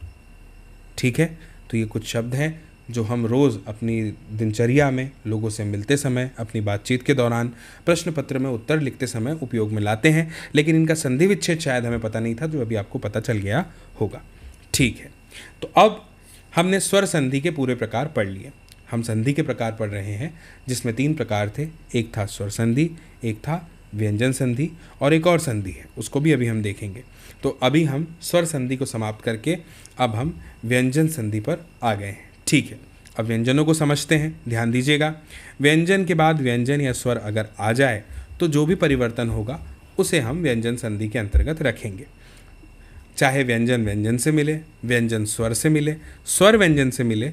ठीक है तो ये कुछ शब्द हैं जो हम रोज़ अपनी दिनचर्या में लोगों से मिलते समय अपनी बातचीत के दौरान प्रश्न पत्र में उत्तर लिखते समय उपयोग में लाते हैं लेकिन इनका संधि विच्छेद शायद हमें पता नहीं था जो अभी आपको पता चल गया होगा ठीक है तो अब हमने स्वर संधि के पूरे प्रकार पढ़ लिए हम संधि के प्रकार पढ़ रहे हैं जिसमें तीन प्रकार थे एक था स्वर संधि एक था व्यंजन संधि और एक और संधि है उसको भी अभी हम देखेंगे तो अभी हम स्वर संधि को समाप्त करके अब हम व्यंजन संधि पर आ गए हैं ठीक है अब व्यंजनों को समझते हैं ध्यान दीजिएगा व्यंजन के बाद व्यंजन या स्वर अगर आ जाए तो जो भी परिवर्तन होगा उसे हम व्यंजन संधि के अंतर्गत रखेंगे चाहे व्यंजन व्यंजन से मिले व्यंजन स्वर से मिले स्वर व्यंजन से मिले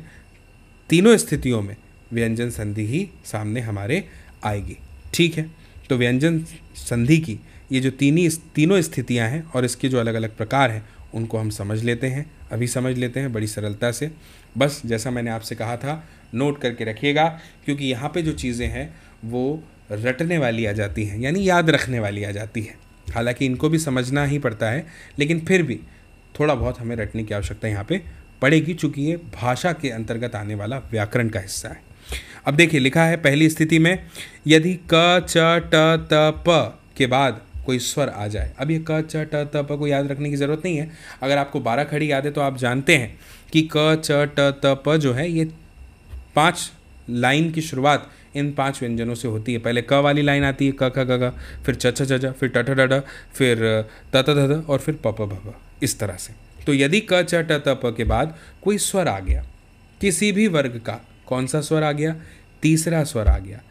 तीनों स्थितियों में व्यंजन संधि ही सामने हमारे आएगी ठीक है तो व्यंजन संधि की ये जो ही तीनों स्थितियां हैं और इसके जो अलग अलग प्रकार हैं उनको हम समझ लेते हैं अभी समझ लेते हैं बड़ी सरलता से बस जैसा मैंने आपसे कहा था नोट करके रखिएगा क्योंकि यहाँ पे जो चीज़ें हैं वो रटने वाली आ जाती हैं यानी याद रखने वाली आ जाती है हालांकि इनको भी समझना ही पड़ता है लेकिन फिर भी थोड़ा बहुत हमें रटने की आवश्यकता यहाँ पे पड़ेगी चूँकि ये भाषा के अंतर्गत आने वाला व्याकरण का हिस्सा है अब देखिए लिखा है पहली स्थिति में यदि क च ट त प के बाद कोई स्वर आ जाए अब ये क च ट त प को याद रखने की ज़रूरत नहीं है अगर आपको बारह खड़ी याद है तो आप जानते हैं कि क च ट त प जो है ये पांच लाइन की शुरुआत इन पांच व्यंजनों से होती है पहले क वाली लाइन आती है क ख ग फिर च छ झ फिर ट ठ ड फिर त त ध और फिर प प भ इस तरह से तो यदि क च ट त प के बाद कोई स्वर आ गया किसी भी वर्ग का कौन सा स्वर आ गया तीसरा स्वर आ गया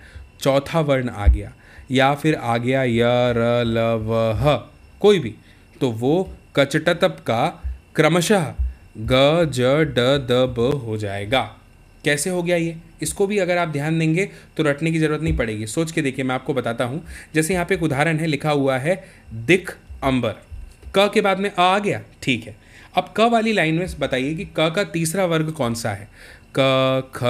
चौथा वर्ण आ गया या फिर आ गया य र ल व ह कोई भी तो वो कचटतप का क्रमशः ग ज ड द ब हो जाएगा कैसे हो गया ये इसको भी अगर आप ध्यान देंगे तो रटने की ज़रूरत नहीं पड़ेगी सोच के देखिए मैं आपको बताता हूँ जैसे यहाँ पे एक उदाहरण है लिखा हुआ है दिख अंबर क के बाद में अ आ गया ठीक है अब क वाली लाइन में बताइए कि क का तीसरा वर्ग कौन सा है क ख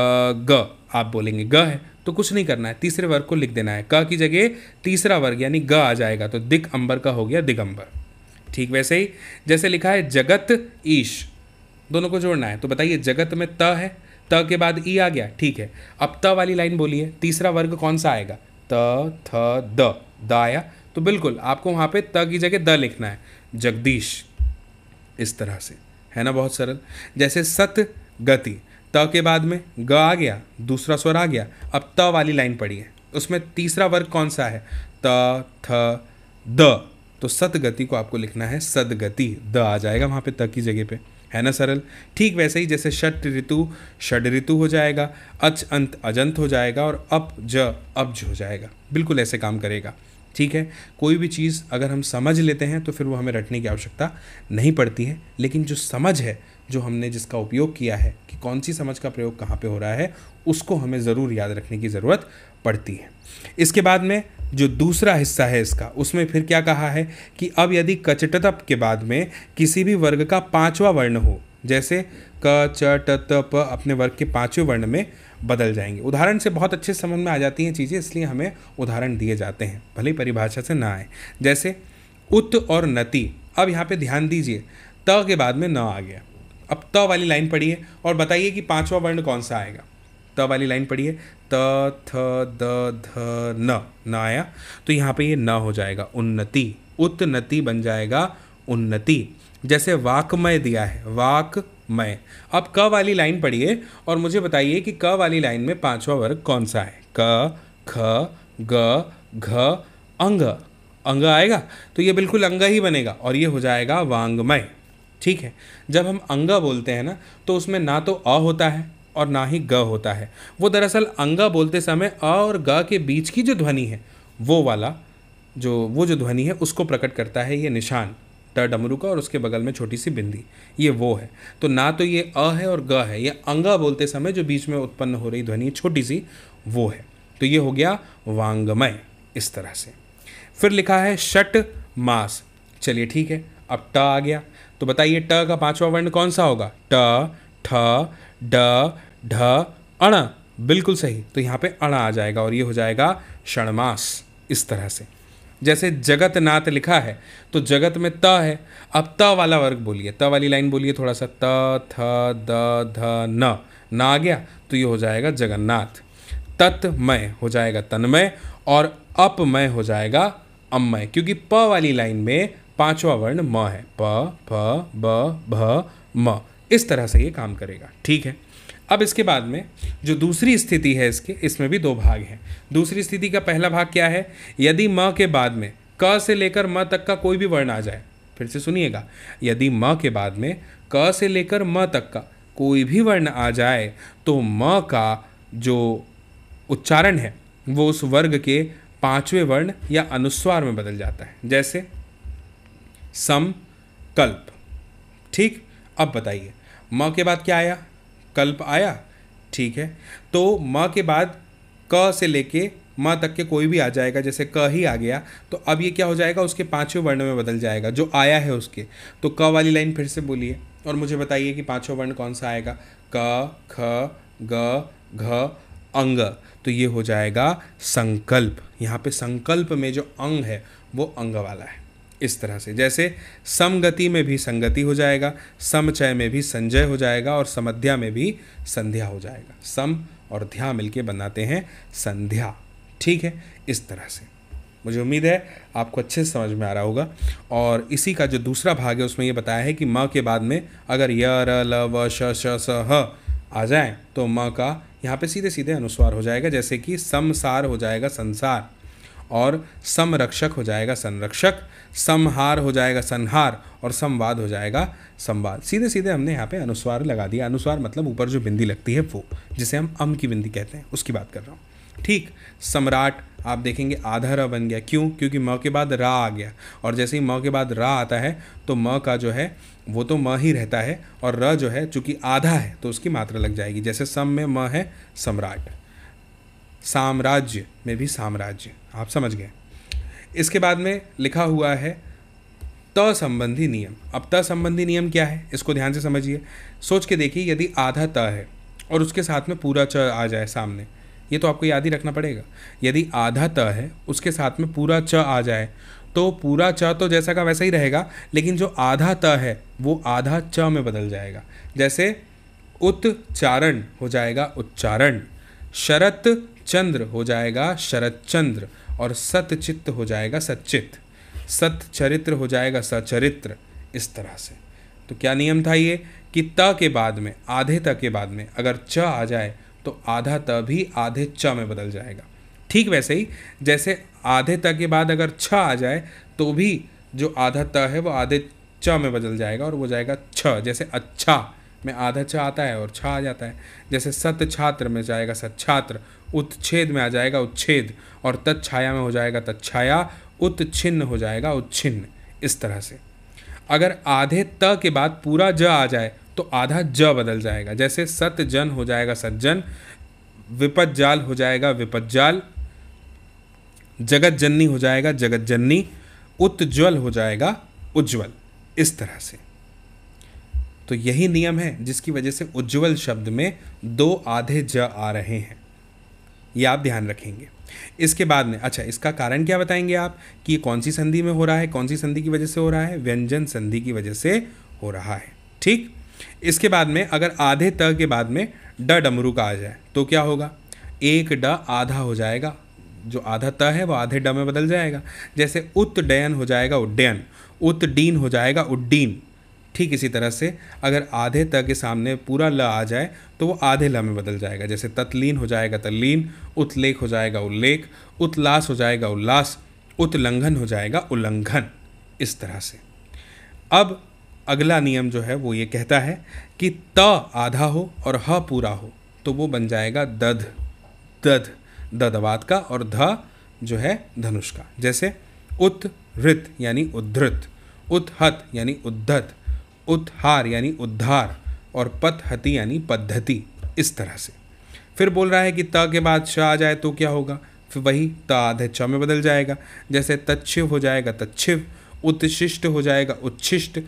ग आप बोलेंगे ग है तो कुछ नहीं करना है तीसरे वर्ग को लिख देना है क की जगह तीसरा वर्ग यानी ग आ जाएगा तो दिख अंबर का हो गया दिगंबर ठीक वैसे ही जैसे लिखा है जगत ईश दोनों को जोड़ना है तो बताइए जगत में त है त के बाद ई आ गया ठीक है अब त वाली लाइन बोलिए तीसरा वर्ग कौन सा आएगा त थ द द आया तो बिल्कुल आपको वहाँ पे त की जगह द लिखना है जगदीश इस तरह से है ना बहुत सरल जैसे सत गति त के बाद में ग आ गया दूसरा स्वर आ गया अब त वाली लाइन पड़ी है उसमें तीसरा वर्ग कौन सा है त थ द तो सतगति को आपको लिखना है सदगति द आ जाएगा वहाँ पे त की जगह पे है ना सरल ठीक वैसे ही जैसे षट ऋतु षड ऋतु हो जाएगा अच अंत अजंत हो जाएगा और अप ज अब्ज हो जाएगा बिल्कुल ऐसे काम करेगा ठीक है कोई भी चीज़ अगर हम समझ लेते हैं तो फिर वो हमें रटने की आवश्यकता नहीं पड़ती है लेकिन जो समझ है जो हमने जिसका उपयोग किया है कि कौन सी समझ का प्रयोग कहाँ पे हो रहा है उसको हमें ज़रूर याद रखने की ज़रूरत पड़ती है इसके बाद में जो दूसरा हिस्सा है इसका उसमें फिर क्या कहा है कि अब यदि कचटतप के बाद में किसी भी वर्ग का पांचवा वर्ण हो जैसे क च ट तप प अपने वर्ग के पांचवें वर्ण में बदल जाएंगे उदाहरण से बहुत अच्छे समझ में आ जाती हैं चीज़ें इसलिए हमें उदाहरण दिए जाते हैं भले परिभाषा से ना आए जैसे उत और नति अब यहाँ पे ध्यान दीजिए त के बाद में न आ गया अब त वाली लाइन पढ़िए और बताइए कि पांचवा वर्ण कौन सा आएगा त वाली लाइन पढ़िए त थ द ध न न आया तो यहाँ पे ये न हो जाएगा उन्नति उत्नति बन जाएगा उन्नति जैसे वाकमय दिया है वाकमय अब क वाली लाइन पढ़िए और मुझे बताइए कि क वाली लाइन में पांचवा वर्ग कौन सा है क ख ग घ अंग अंग आएगा तो ये बिल्कुल अंग ही बनेगा और ये हो जाएगा वांगमय ठीक है जब हम अंग बोलते हैं ना तो उसमें ना तो अ होता है और ना ही ग होता है वो दरअसल अंगा बोलते समय अ और ग के बीच की जो ध्वनि है वो वाला जो वो जो ध्वनि है उसको प्रकट करता है ये निशान ट डमरू का और उसके बगल में छोटी सी बिंदी ये वो है तो ना तो ये अ है और ग है ये अंगा बोलते समय जो बीच में उत्पन्न हो रही ध्वनि छोटी सी वो है तो ये हो गया वांगमय इस तरह से फिर लिखा है शट मास चलिए ठीक है अब ट आ गया तो बताइए ट का पांचवा वर्ण कौन सा होगा ट ठ ड ढ अण बिल्कुल सही तो यहाँ पे अण आ जाएगा और ये हो जाएगा षणमास इस तरह से जैसे जगत नाथ लिखा है तो जगत में त है अब त वाला वर्ग बोलिए त वाली लाइन बोलिए थोड़ा सा त थ द ध न ना आ गया तो ये हो जाएगा जगन्नाथ तत्मय हो जाएगा तन्मय और अपमय हो जाएगा अमय क्योंकि प वाली लाइन में पांचवा वर्ण म है प ब भ म इस तरह से ये काम करेगा ठीक है अब इसके बाद में जो दूसरी स्थिति है इसके इसमें भी दो भाग हैं दूसरी स्थिति का पहला भाग क्या है यदि म के बाद में क से लेकर म तक का कोई भी वर्ण आ जाए फिर से सुनिएगा यदि म के बाद में क से लेकर म तक का कोई भी वर्ण आ जाए तो म का जो उच्चारण है वो उस वर्ग के पांचवें वर्ण या अनुस्वार में बदल जाता है जैसे समकल्प ठीक अब बताइए म के बाद क्या आया कल्प आया ठीक है तो म के बाद क से लेके म तक के कोई भी आ जाएगा जैसे क ही आ गया तो अब ये क्या हो जाएगा उसके पाँचवें वर्ण में बदल जाएगा जो आया है उसके तो क वाली लाइन फिर से बोलिए और मुझे बताइए कि पाँचों वर्ण कौन सा आएगा क ख ग घ अंग तो ये हो जाएगा संकल्प यहाँ पे संकल्प में जो अंग है वो अंग वाला है इस तरह से जैसे समगति में भी संगति हो जाएगा समचय में भी संजय हो जाएगा और समध्या में भी संध्या हो जाएगा सम और ध्या मिलके बनाते हैं संध्या ठीक है इस तरह से मुझे उम्मीद है आपको अच्छे से समझ में आ रहा होगा और इसी का जो दूसरा भाग है उसमें ये बताया है कि म के बाद में अगर य र ल व श श स ह आ जाए तो म का यहाँ पे सीधे सीधे अनुस्वार हो जाएगा जैसे कि समसार हो जाएगा संसार और समरक्षक हो जाएगा संरक्षक समहार हो जाएगा संहार और संवाद हो जाएगा संवाद सीधे सीधे हमने यहाँ पे अनुस्वार लगा दिया अनुस्वार मतलब ऊपर जो बिंदी लगती है वो जिसे हम अम की बिंदी कहते हैं उसकी बात कर रहा हूँ ठीक सम्राट आप देखेंगे आधा र बन गया क्यों क्योंकि म के बाद रा आ गया और जैसे ही म के बाद रा आता है तो म का जो है वो तो म ही रहता है और र जो है चूँकि आधा है तो उसकी मात्रा लग जाएगी जैसे सम में म है सम्राट साम्राज्य में भी साम्राज्य आप समझ गए इसके बाद में लिखा हुआ है त संबंधी नियम अब त संबंधी नियम क्या है इसको ध्यान से समझिए सोच के देखिए यदि आधा त है और उसके साथ में पूरा च आ जाए सामने ये तो आपको याद ही रखना पड़ेगा यदि आधा त है उसके साथ में पूरा च आ जाए तो पूरा च तो जैसा का वैसा ही रहेगा लेकिन जो आधा त है वो आधा च में बदल जाएगा जैसे उत्चारण हो जाएगा उच्चारण शरत चंद्र हो जाएगा शरत चंद्र और सतचित्त हो जाएगा सचित सत चरित्र हो जाएगा सचरित्र इस तरह से तो क्या नियम था ये कि त के बाद में आधे त के बाद में अगर च आ जाए तो आधा त भी आधे च में बदल जाएगा ठीक वैसे ही जैसे आधे त के बाद अगर छ आ जाए तो भी जो आधा त है वो आधे च में बदल जाएगा और वो जाएगा छ जैसे अच्छा में आधा छ आता है और छ आ जाता है जैसे सत छात्र में जाएगा सत छात्र उत्छेद में आ जाएगा उच्छेद और तत्छाया में हो जाएगा तत्छाया उत्छिन्न हो जाएगा उच्छिन्न इस तरह से अगर आधे त के बाद पूरा ज आ जाए तो आधा ज बदल जाएगा जैसे सत जन हो जाएगा सज्जन विपत जाल हो जाएगा विपत जाल जगत जननी हो जाएगा जगत जननी उत्ज्वल हो जाएगा उज्ज्वल इस तरह से तो यही नियम है जिसकी वजह से उज्ज्वल शब्द में दो आधे ज आ रहे हैं ये आप ध्यान रखेंगे इसके बाद में अच्छा इसका कारण क्या बताएंगे आप कि ये कौन सी संधि में हो रहा है कौन सी संधि की वजह से हो रहा है व्यंजन संधि की वजह से हो रहा है ठीक इसके बाद में अगर आधे त के बाद में ड डमरू का आ जाए तो क्या होगा एक ड आधा हो जाएगा जो आधा त है वो आधे ड में बदल जाएगा जैसे उत्तडयन हो जाएगा उड्डयन उत्तीन हो जाएगा उड्डीन ठीक इसी तरह से अगर आधे त के सामने पूरा ल आ जाए तो वो आधे ल में बदल जाएगा जैसे तत्लीन हो जाएगा तल्लीन उत्लेख हो जाएगा उल्लेख उत्लास हो जाएगा उल्लास उत्लंघन हो जाएगा उल्लंघन इस तरह से अब अगला नियम जो है वो ये कहता है कि त आधा हो और ह पूरा हो तो वो बन जाएगा दध दध ददवात का और ध जो है धनुष का जैसे उत ऋत यानी उद्धृत उत्हत यानी उद्धत उत्हार यानी उद्धार और पथहति यानी पद्धति इस तरह से फिर बोल रहा है कि त के बाद श आ जाए तो क्या होगा फिर वही त आधे च में बदल जाएगा जैसे तच्छिव हो जाएगा तच्छिव उत्शिष्ट हो जाएगा उच्छिष्ट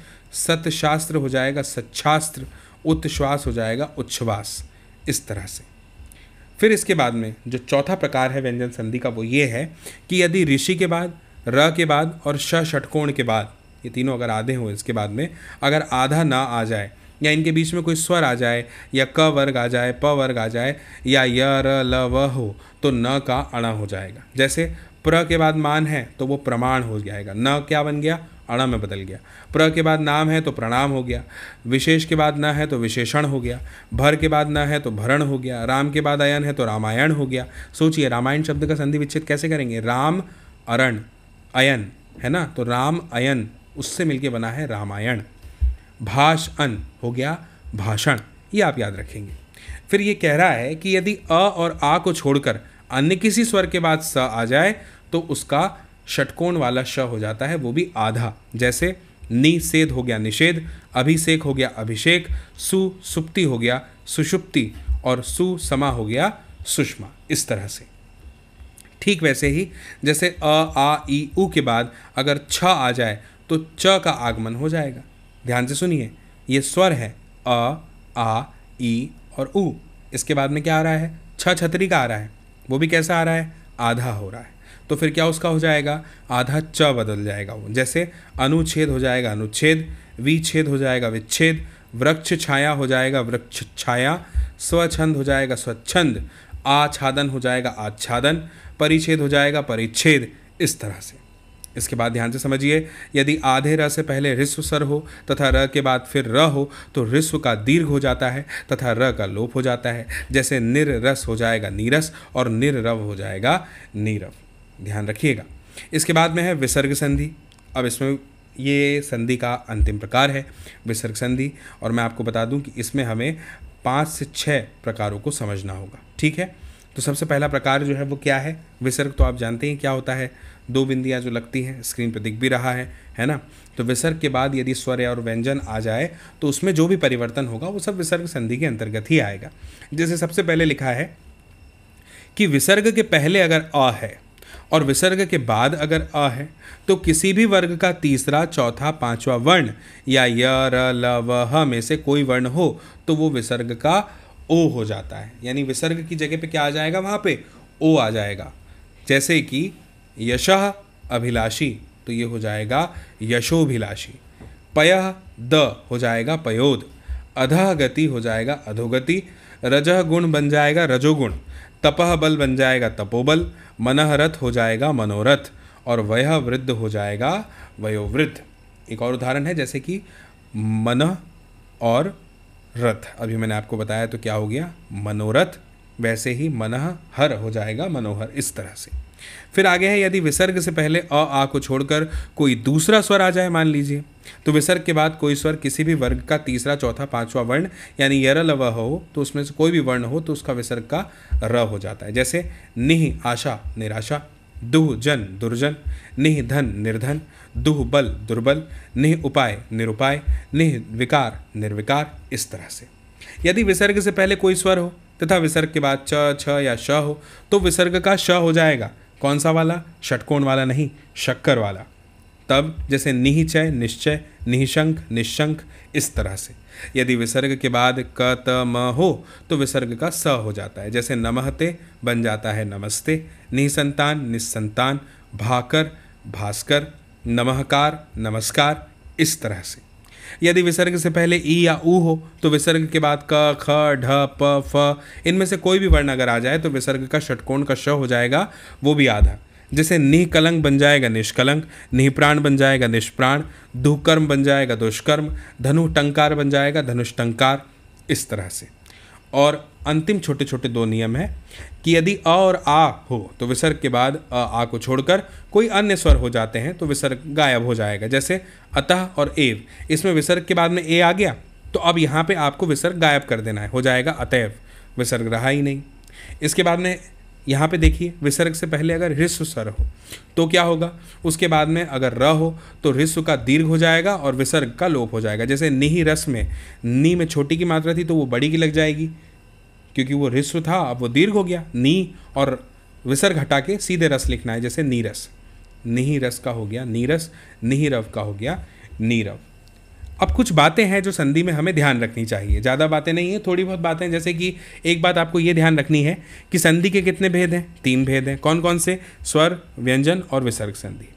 सतशास्त्र हो जाएगा सच्छास्त्र उत्श्वास हो जाएगा उच्छ्वास इस तरह से फिर इसके बाद में जो चौथा प्रकार है व्यंजन संधि का वो ये है कि यदि ऋषि के बाद र के बाद और श षटकोण के बाद ये तीनों अगर आधे हों इसके बाद में अगर आधा ना आ जाए या इनके बीच में कोई स्वर आ जाए या क वर्ग आ जाए प वर्ग आ जाए या य र ल व हो तो न का अणा हो जाएगा जैसे प्र के बाद मान है तो वो प्रमाण हो जाएगा न क्या बन गया अण में बदल गया प्र के बाद नाम है तो प्रणाम हो गया विशेष के बाद न है तो विशेषण हो गया भर के बाद न है तो भरण हो गया राम के बाद अयन है तो रामायण हो गया सोचिए रामायण शब्द का संधि विच्छेद कैसे करेंगे राम अरण अयन है ना तो राम अयन उससे मिलके बना है रामायण भाष अन हो गया भाषण ये आप याद रखेंगे फिर ये कह रहा है कि यदि अ और आ को छोड़कर अन्य किसी स्वर के बाद स आ जाए तो उसका षटकोण वाला श हो जाता है वो भी आधा जैसे निषेध हो गया निषेध अभिषेक हो गया अभिषेक सु सुप्ति हो गया सुषुप्ति और सुसमा हो गया सुषमा इस तरह से ठीक वैसे ही जैसे अ आ ई ऊ के बाद अगर छ आ जाए तो च का आगमन हो जाएगा ध्यान से सुनिए ये स्वर है अ आ ई और उ इसके बाद में क्या आ रहा है छ छतरी का आ रहा है वो भी कैसा आ रहा है आधा हो रहा है तो फिर क्या उसका हो जाएगा आधा च बदल जाएगा वो जैसे अनुच्छेद हो जाएगा अनुच्छेद विच्छेद हो जाएगा विच्छेद वृक्ष छाया हो जाएगा वृक्ष छाया स्वच्छंद हो जाएगा स्वच्छंद आच्छादन हो जाएगा आच्छादन परिच्छेद हो जाएगा परिच्छेद इस तरह से इसके बाद ध्यान से समझिए यदि आधे र से पहले ह्रस्व सर हो तथा र के बाद फिर र हो तो रिस्व का दीर्घ हो जाता है तथा र का लोप हो जाता है जैसे निर रस हो जाएगा नीरस और निररव हो जाएगा नीरव ध्यान रखिएगा इसके बाद में है विसर्ग संधि अब इसमें ये संधि का अंतिम प्रकार है विसर्ग संधि और मैं आपको बता दूं कि इसमें हमें पाँच से छः प्रकारों को समझना होगा ठीक है तो सबसे पहला प्रकार जो है वो क्या है विसर्ग तो आप जानते हैं क्या होता है दो बिंदियाँ जो लगती हैं स्क्रीन पर दिख भी रहा है है ना तो विसर्ग के बाद यदि स्वर और व्यंजन आ जाए तो उसमें जो भी परिवर्तन होगा वो सब विसर्ग संधि के अंतर्गत ही आएगा जैसे सबसे पहले लिखा है कि विसर्ग के पहले अगर अ है और विसर्ग के बाद अगर अ है तो किसी भी वर्ग का तीसरा चौथा पांचवा वर्ण या य र ल व ह में से कोई वर्ण हो तो वो विसर्ग का ओ हो जाता है यानी विसर्ग की जगह पे क्या आ जाएगा वहाँ पे ओ आ जाएगा जैसे कि यश अभिलाषी तो ये हो जाएगा यशोभिलाषी पय द हो जाएगा पयोद अधह गति हो जाएगा अधोगति रज गुण बन जाएगा रजोगुण तपह बल बन जाएगा तपोबल मनहरथ हो जाएगा मनोरथ और वह वृद्ध हो जाएगा वयोवृद्ध एक और उदाहरण है जैसे कि मन और रथ अभी मैंने आपको बताया तो क्या हो गया मनोरथ वैसे ही मनह हर हो जाएगा मनोहर इस तरह से फिर आगे है यदि विसर्ग से पहले अ आ को छोड़कर कोई दूसरा स्वर आ जाए मान लीजिए तो विसर्ग के बाद कोई स्वर किसी भी वर्ग का तीसरा चौथा पांचवा वर्ण यानी यरल व हो तो उसमें से कोई भी वर्ण हो तो उसका विसर्ग का र हो जाता है जैसे निह आशा निराशा दुह जन दुर्जन निह धन निर्धन दुह बल दुर्बल निह उपाय निरुपाय निह विकार निर्विकार इस तरह से यदि विसर्ग से पहले कोई स्वर हो तथा विसर्ग के बाद च छ या श हो तो विसर्ग का श हो जाएगा कौन सा वाला षटकोण वाला नहीं शक्कर वाला तब जैसे निहिचय निश्चय निःशंक निशंक इस तरह से यदि विसर्ग के बाद क त म हो तो विसर्ग का स हो जाता है जैसे नमहते बन जाता है नमस्ते निसंतान निसंतान भाकर भास्कर नमहकार नमस्कार इस तरह से यदि विसर्ग से पहले ई या ऊ हो तो विसर्ग के बाद क ख ढ प फ इनमें से कोई भी वर्ण अगर आ जाए तो विसर्ग का षटकोण का श हो जाएगा वो भी आधा जैसे निकलंक बन जाएगा निष्कलंक निःप्राण बन जाएगा निष्प्राण दुकर्म बन जाएगा दुष्कर्म धनु टंकार बन जाएगा धनुष टंकार इस तरह से और अंतिम छोटे छोटे दो नियम हैं कि यदि अ और आ हो तो विसर्ग के बाद अ आ को छोड़कर कोई अन्य स्वर हो जाते हैं तो विसर्ग गायब हो जाएगा जैसे अतः और एव इसमें विसर्ग के बाद में ए आ गया तो अब यहाँ पे आपको विसर्ग गायब कर देना है हो जाएगा अतएव विसर्ग रहा ही नहीं इसके बाद में यहाँ पे देखिए विसर्ग से पहले अगर ह्रस्व स्वर हो तो क्या होगा उसके बाद में अगर र हो तो ह्रस्व का दीर्घ हो जाएगा और विसर्ग का लोप हो जाएगा जैसे निही रस में नी में छोटी की मात्रा थी तो वो बड़ी की लग जाएगी क्योंकि वो ह्रस्व था अब वो दीर्घ हो गया नी और विसर्ग हटा के सीधे रस लिखना है जैसे नीरस निही रस का हो गया नीरस निहिरव का हो गया नीरव अब कुछ बातें हैं जो संधि में हमें ध्यान रखनी चाहिए ज़्यादा बातें नहीं है थोड़ी बहुत बातें जैसे कि एक बात आपको ये ध्यान रखनी है कि संधि के कितने भेद हैं तीन भेद हैं कौन कौन से स्वर व्यंजन और विसर्ग संधि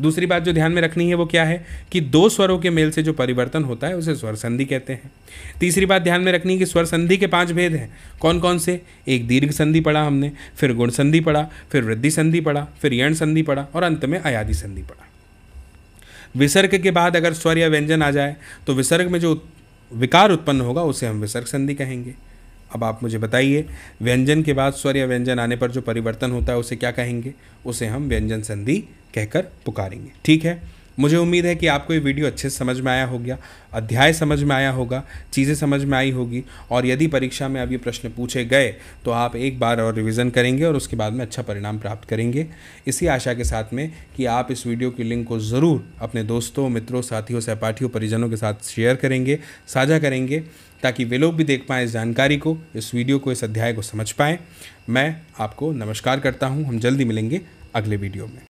दूसरी बात जो ध्यान में रखनी है वो क्या है कि दो स्वरों के मेल से जो परिवर्तन होता है उसे स्वर संधि कहते हैं तीसरी बात ध्यान में रखनी है कि स्वर संधि के पांच भेद हैं कौन कौन से एक दीर्घ संधि पढ़ा हमने फिर गुण संधि पढ़ा फिर वृद्धि संधि पढ़ा फिर यण संधि पढ़ा और अंत में अयादि संधि पढ़ा विसर्ग के बाद अगर स्वर या व्यंजन आ जाए तो विसर्ग में जो विकार उत्पन्न होगा उसे हम विसर्ग संधि कहेंगे अब आप मुझे बताइए व्यंजन के बाद स्वर या व्यंजन आने पर जो परिवर्तन होता है उसे क्या कहेंगे उसे हम व्यंजन संधि कहकर पुकारेंगे ठीक है मुझे उम्मीद है कि आपको ये वीडियो अच्छे से समझ में आया हो गया अध्याय समझ में आया होगा चीज़ें समझ में आई होगी और यदि परीक्षा में अब ये प्रश्न पूछे गए तो आप एक बार और रिवीजन करेंगे और उसके बाद में अच्छा परिणाम प्राप्त करेंगे इसी आशा के साथ में कि आप इस वीडियो की लिंक को ज़रूर अपने दोस्तों मित्रों साथियों सहपाठियों परिजनों के साथ शेयर करेंगे साझा करेंगे ताकि वे लोग भी देख पाएँ इस जानकारी को इस वीडियो को इस अध्याय को समझ पाएँ मैं आपको नमस्कार करता हूँ हम जल्दी मिलेंगे अगले वीडियो में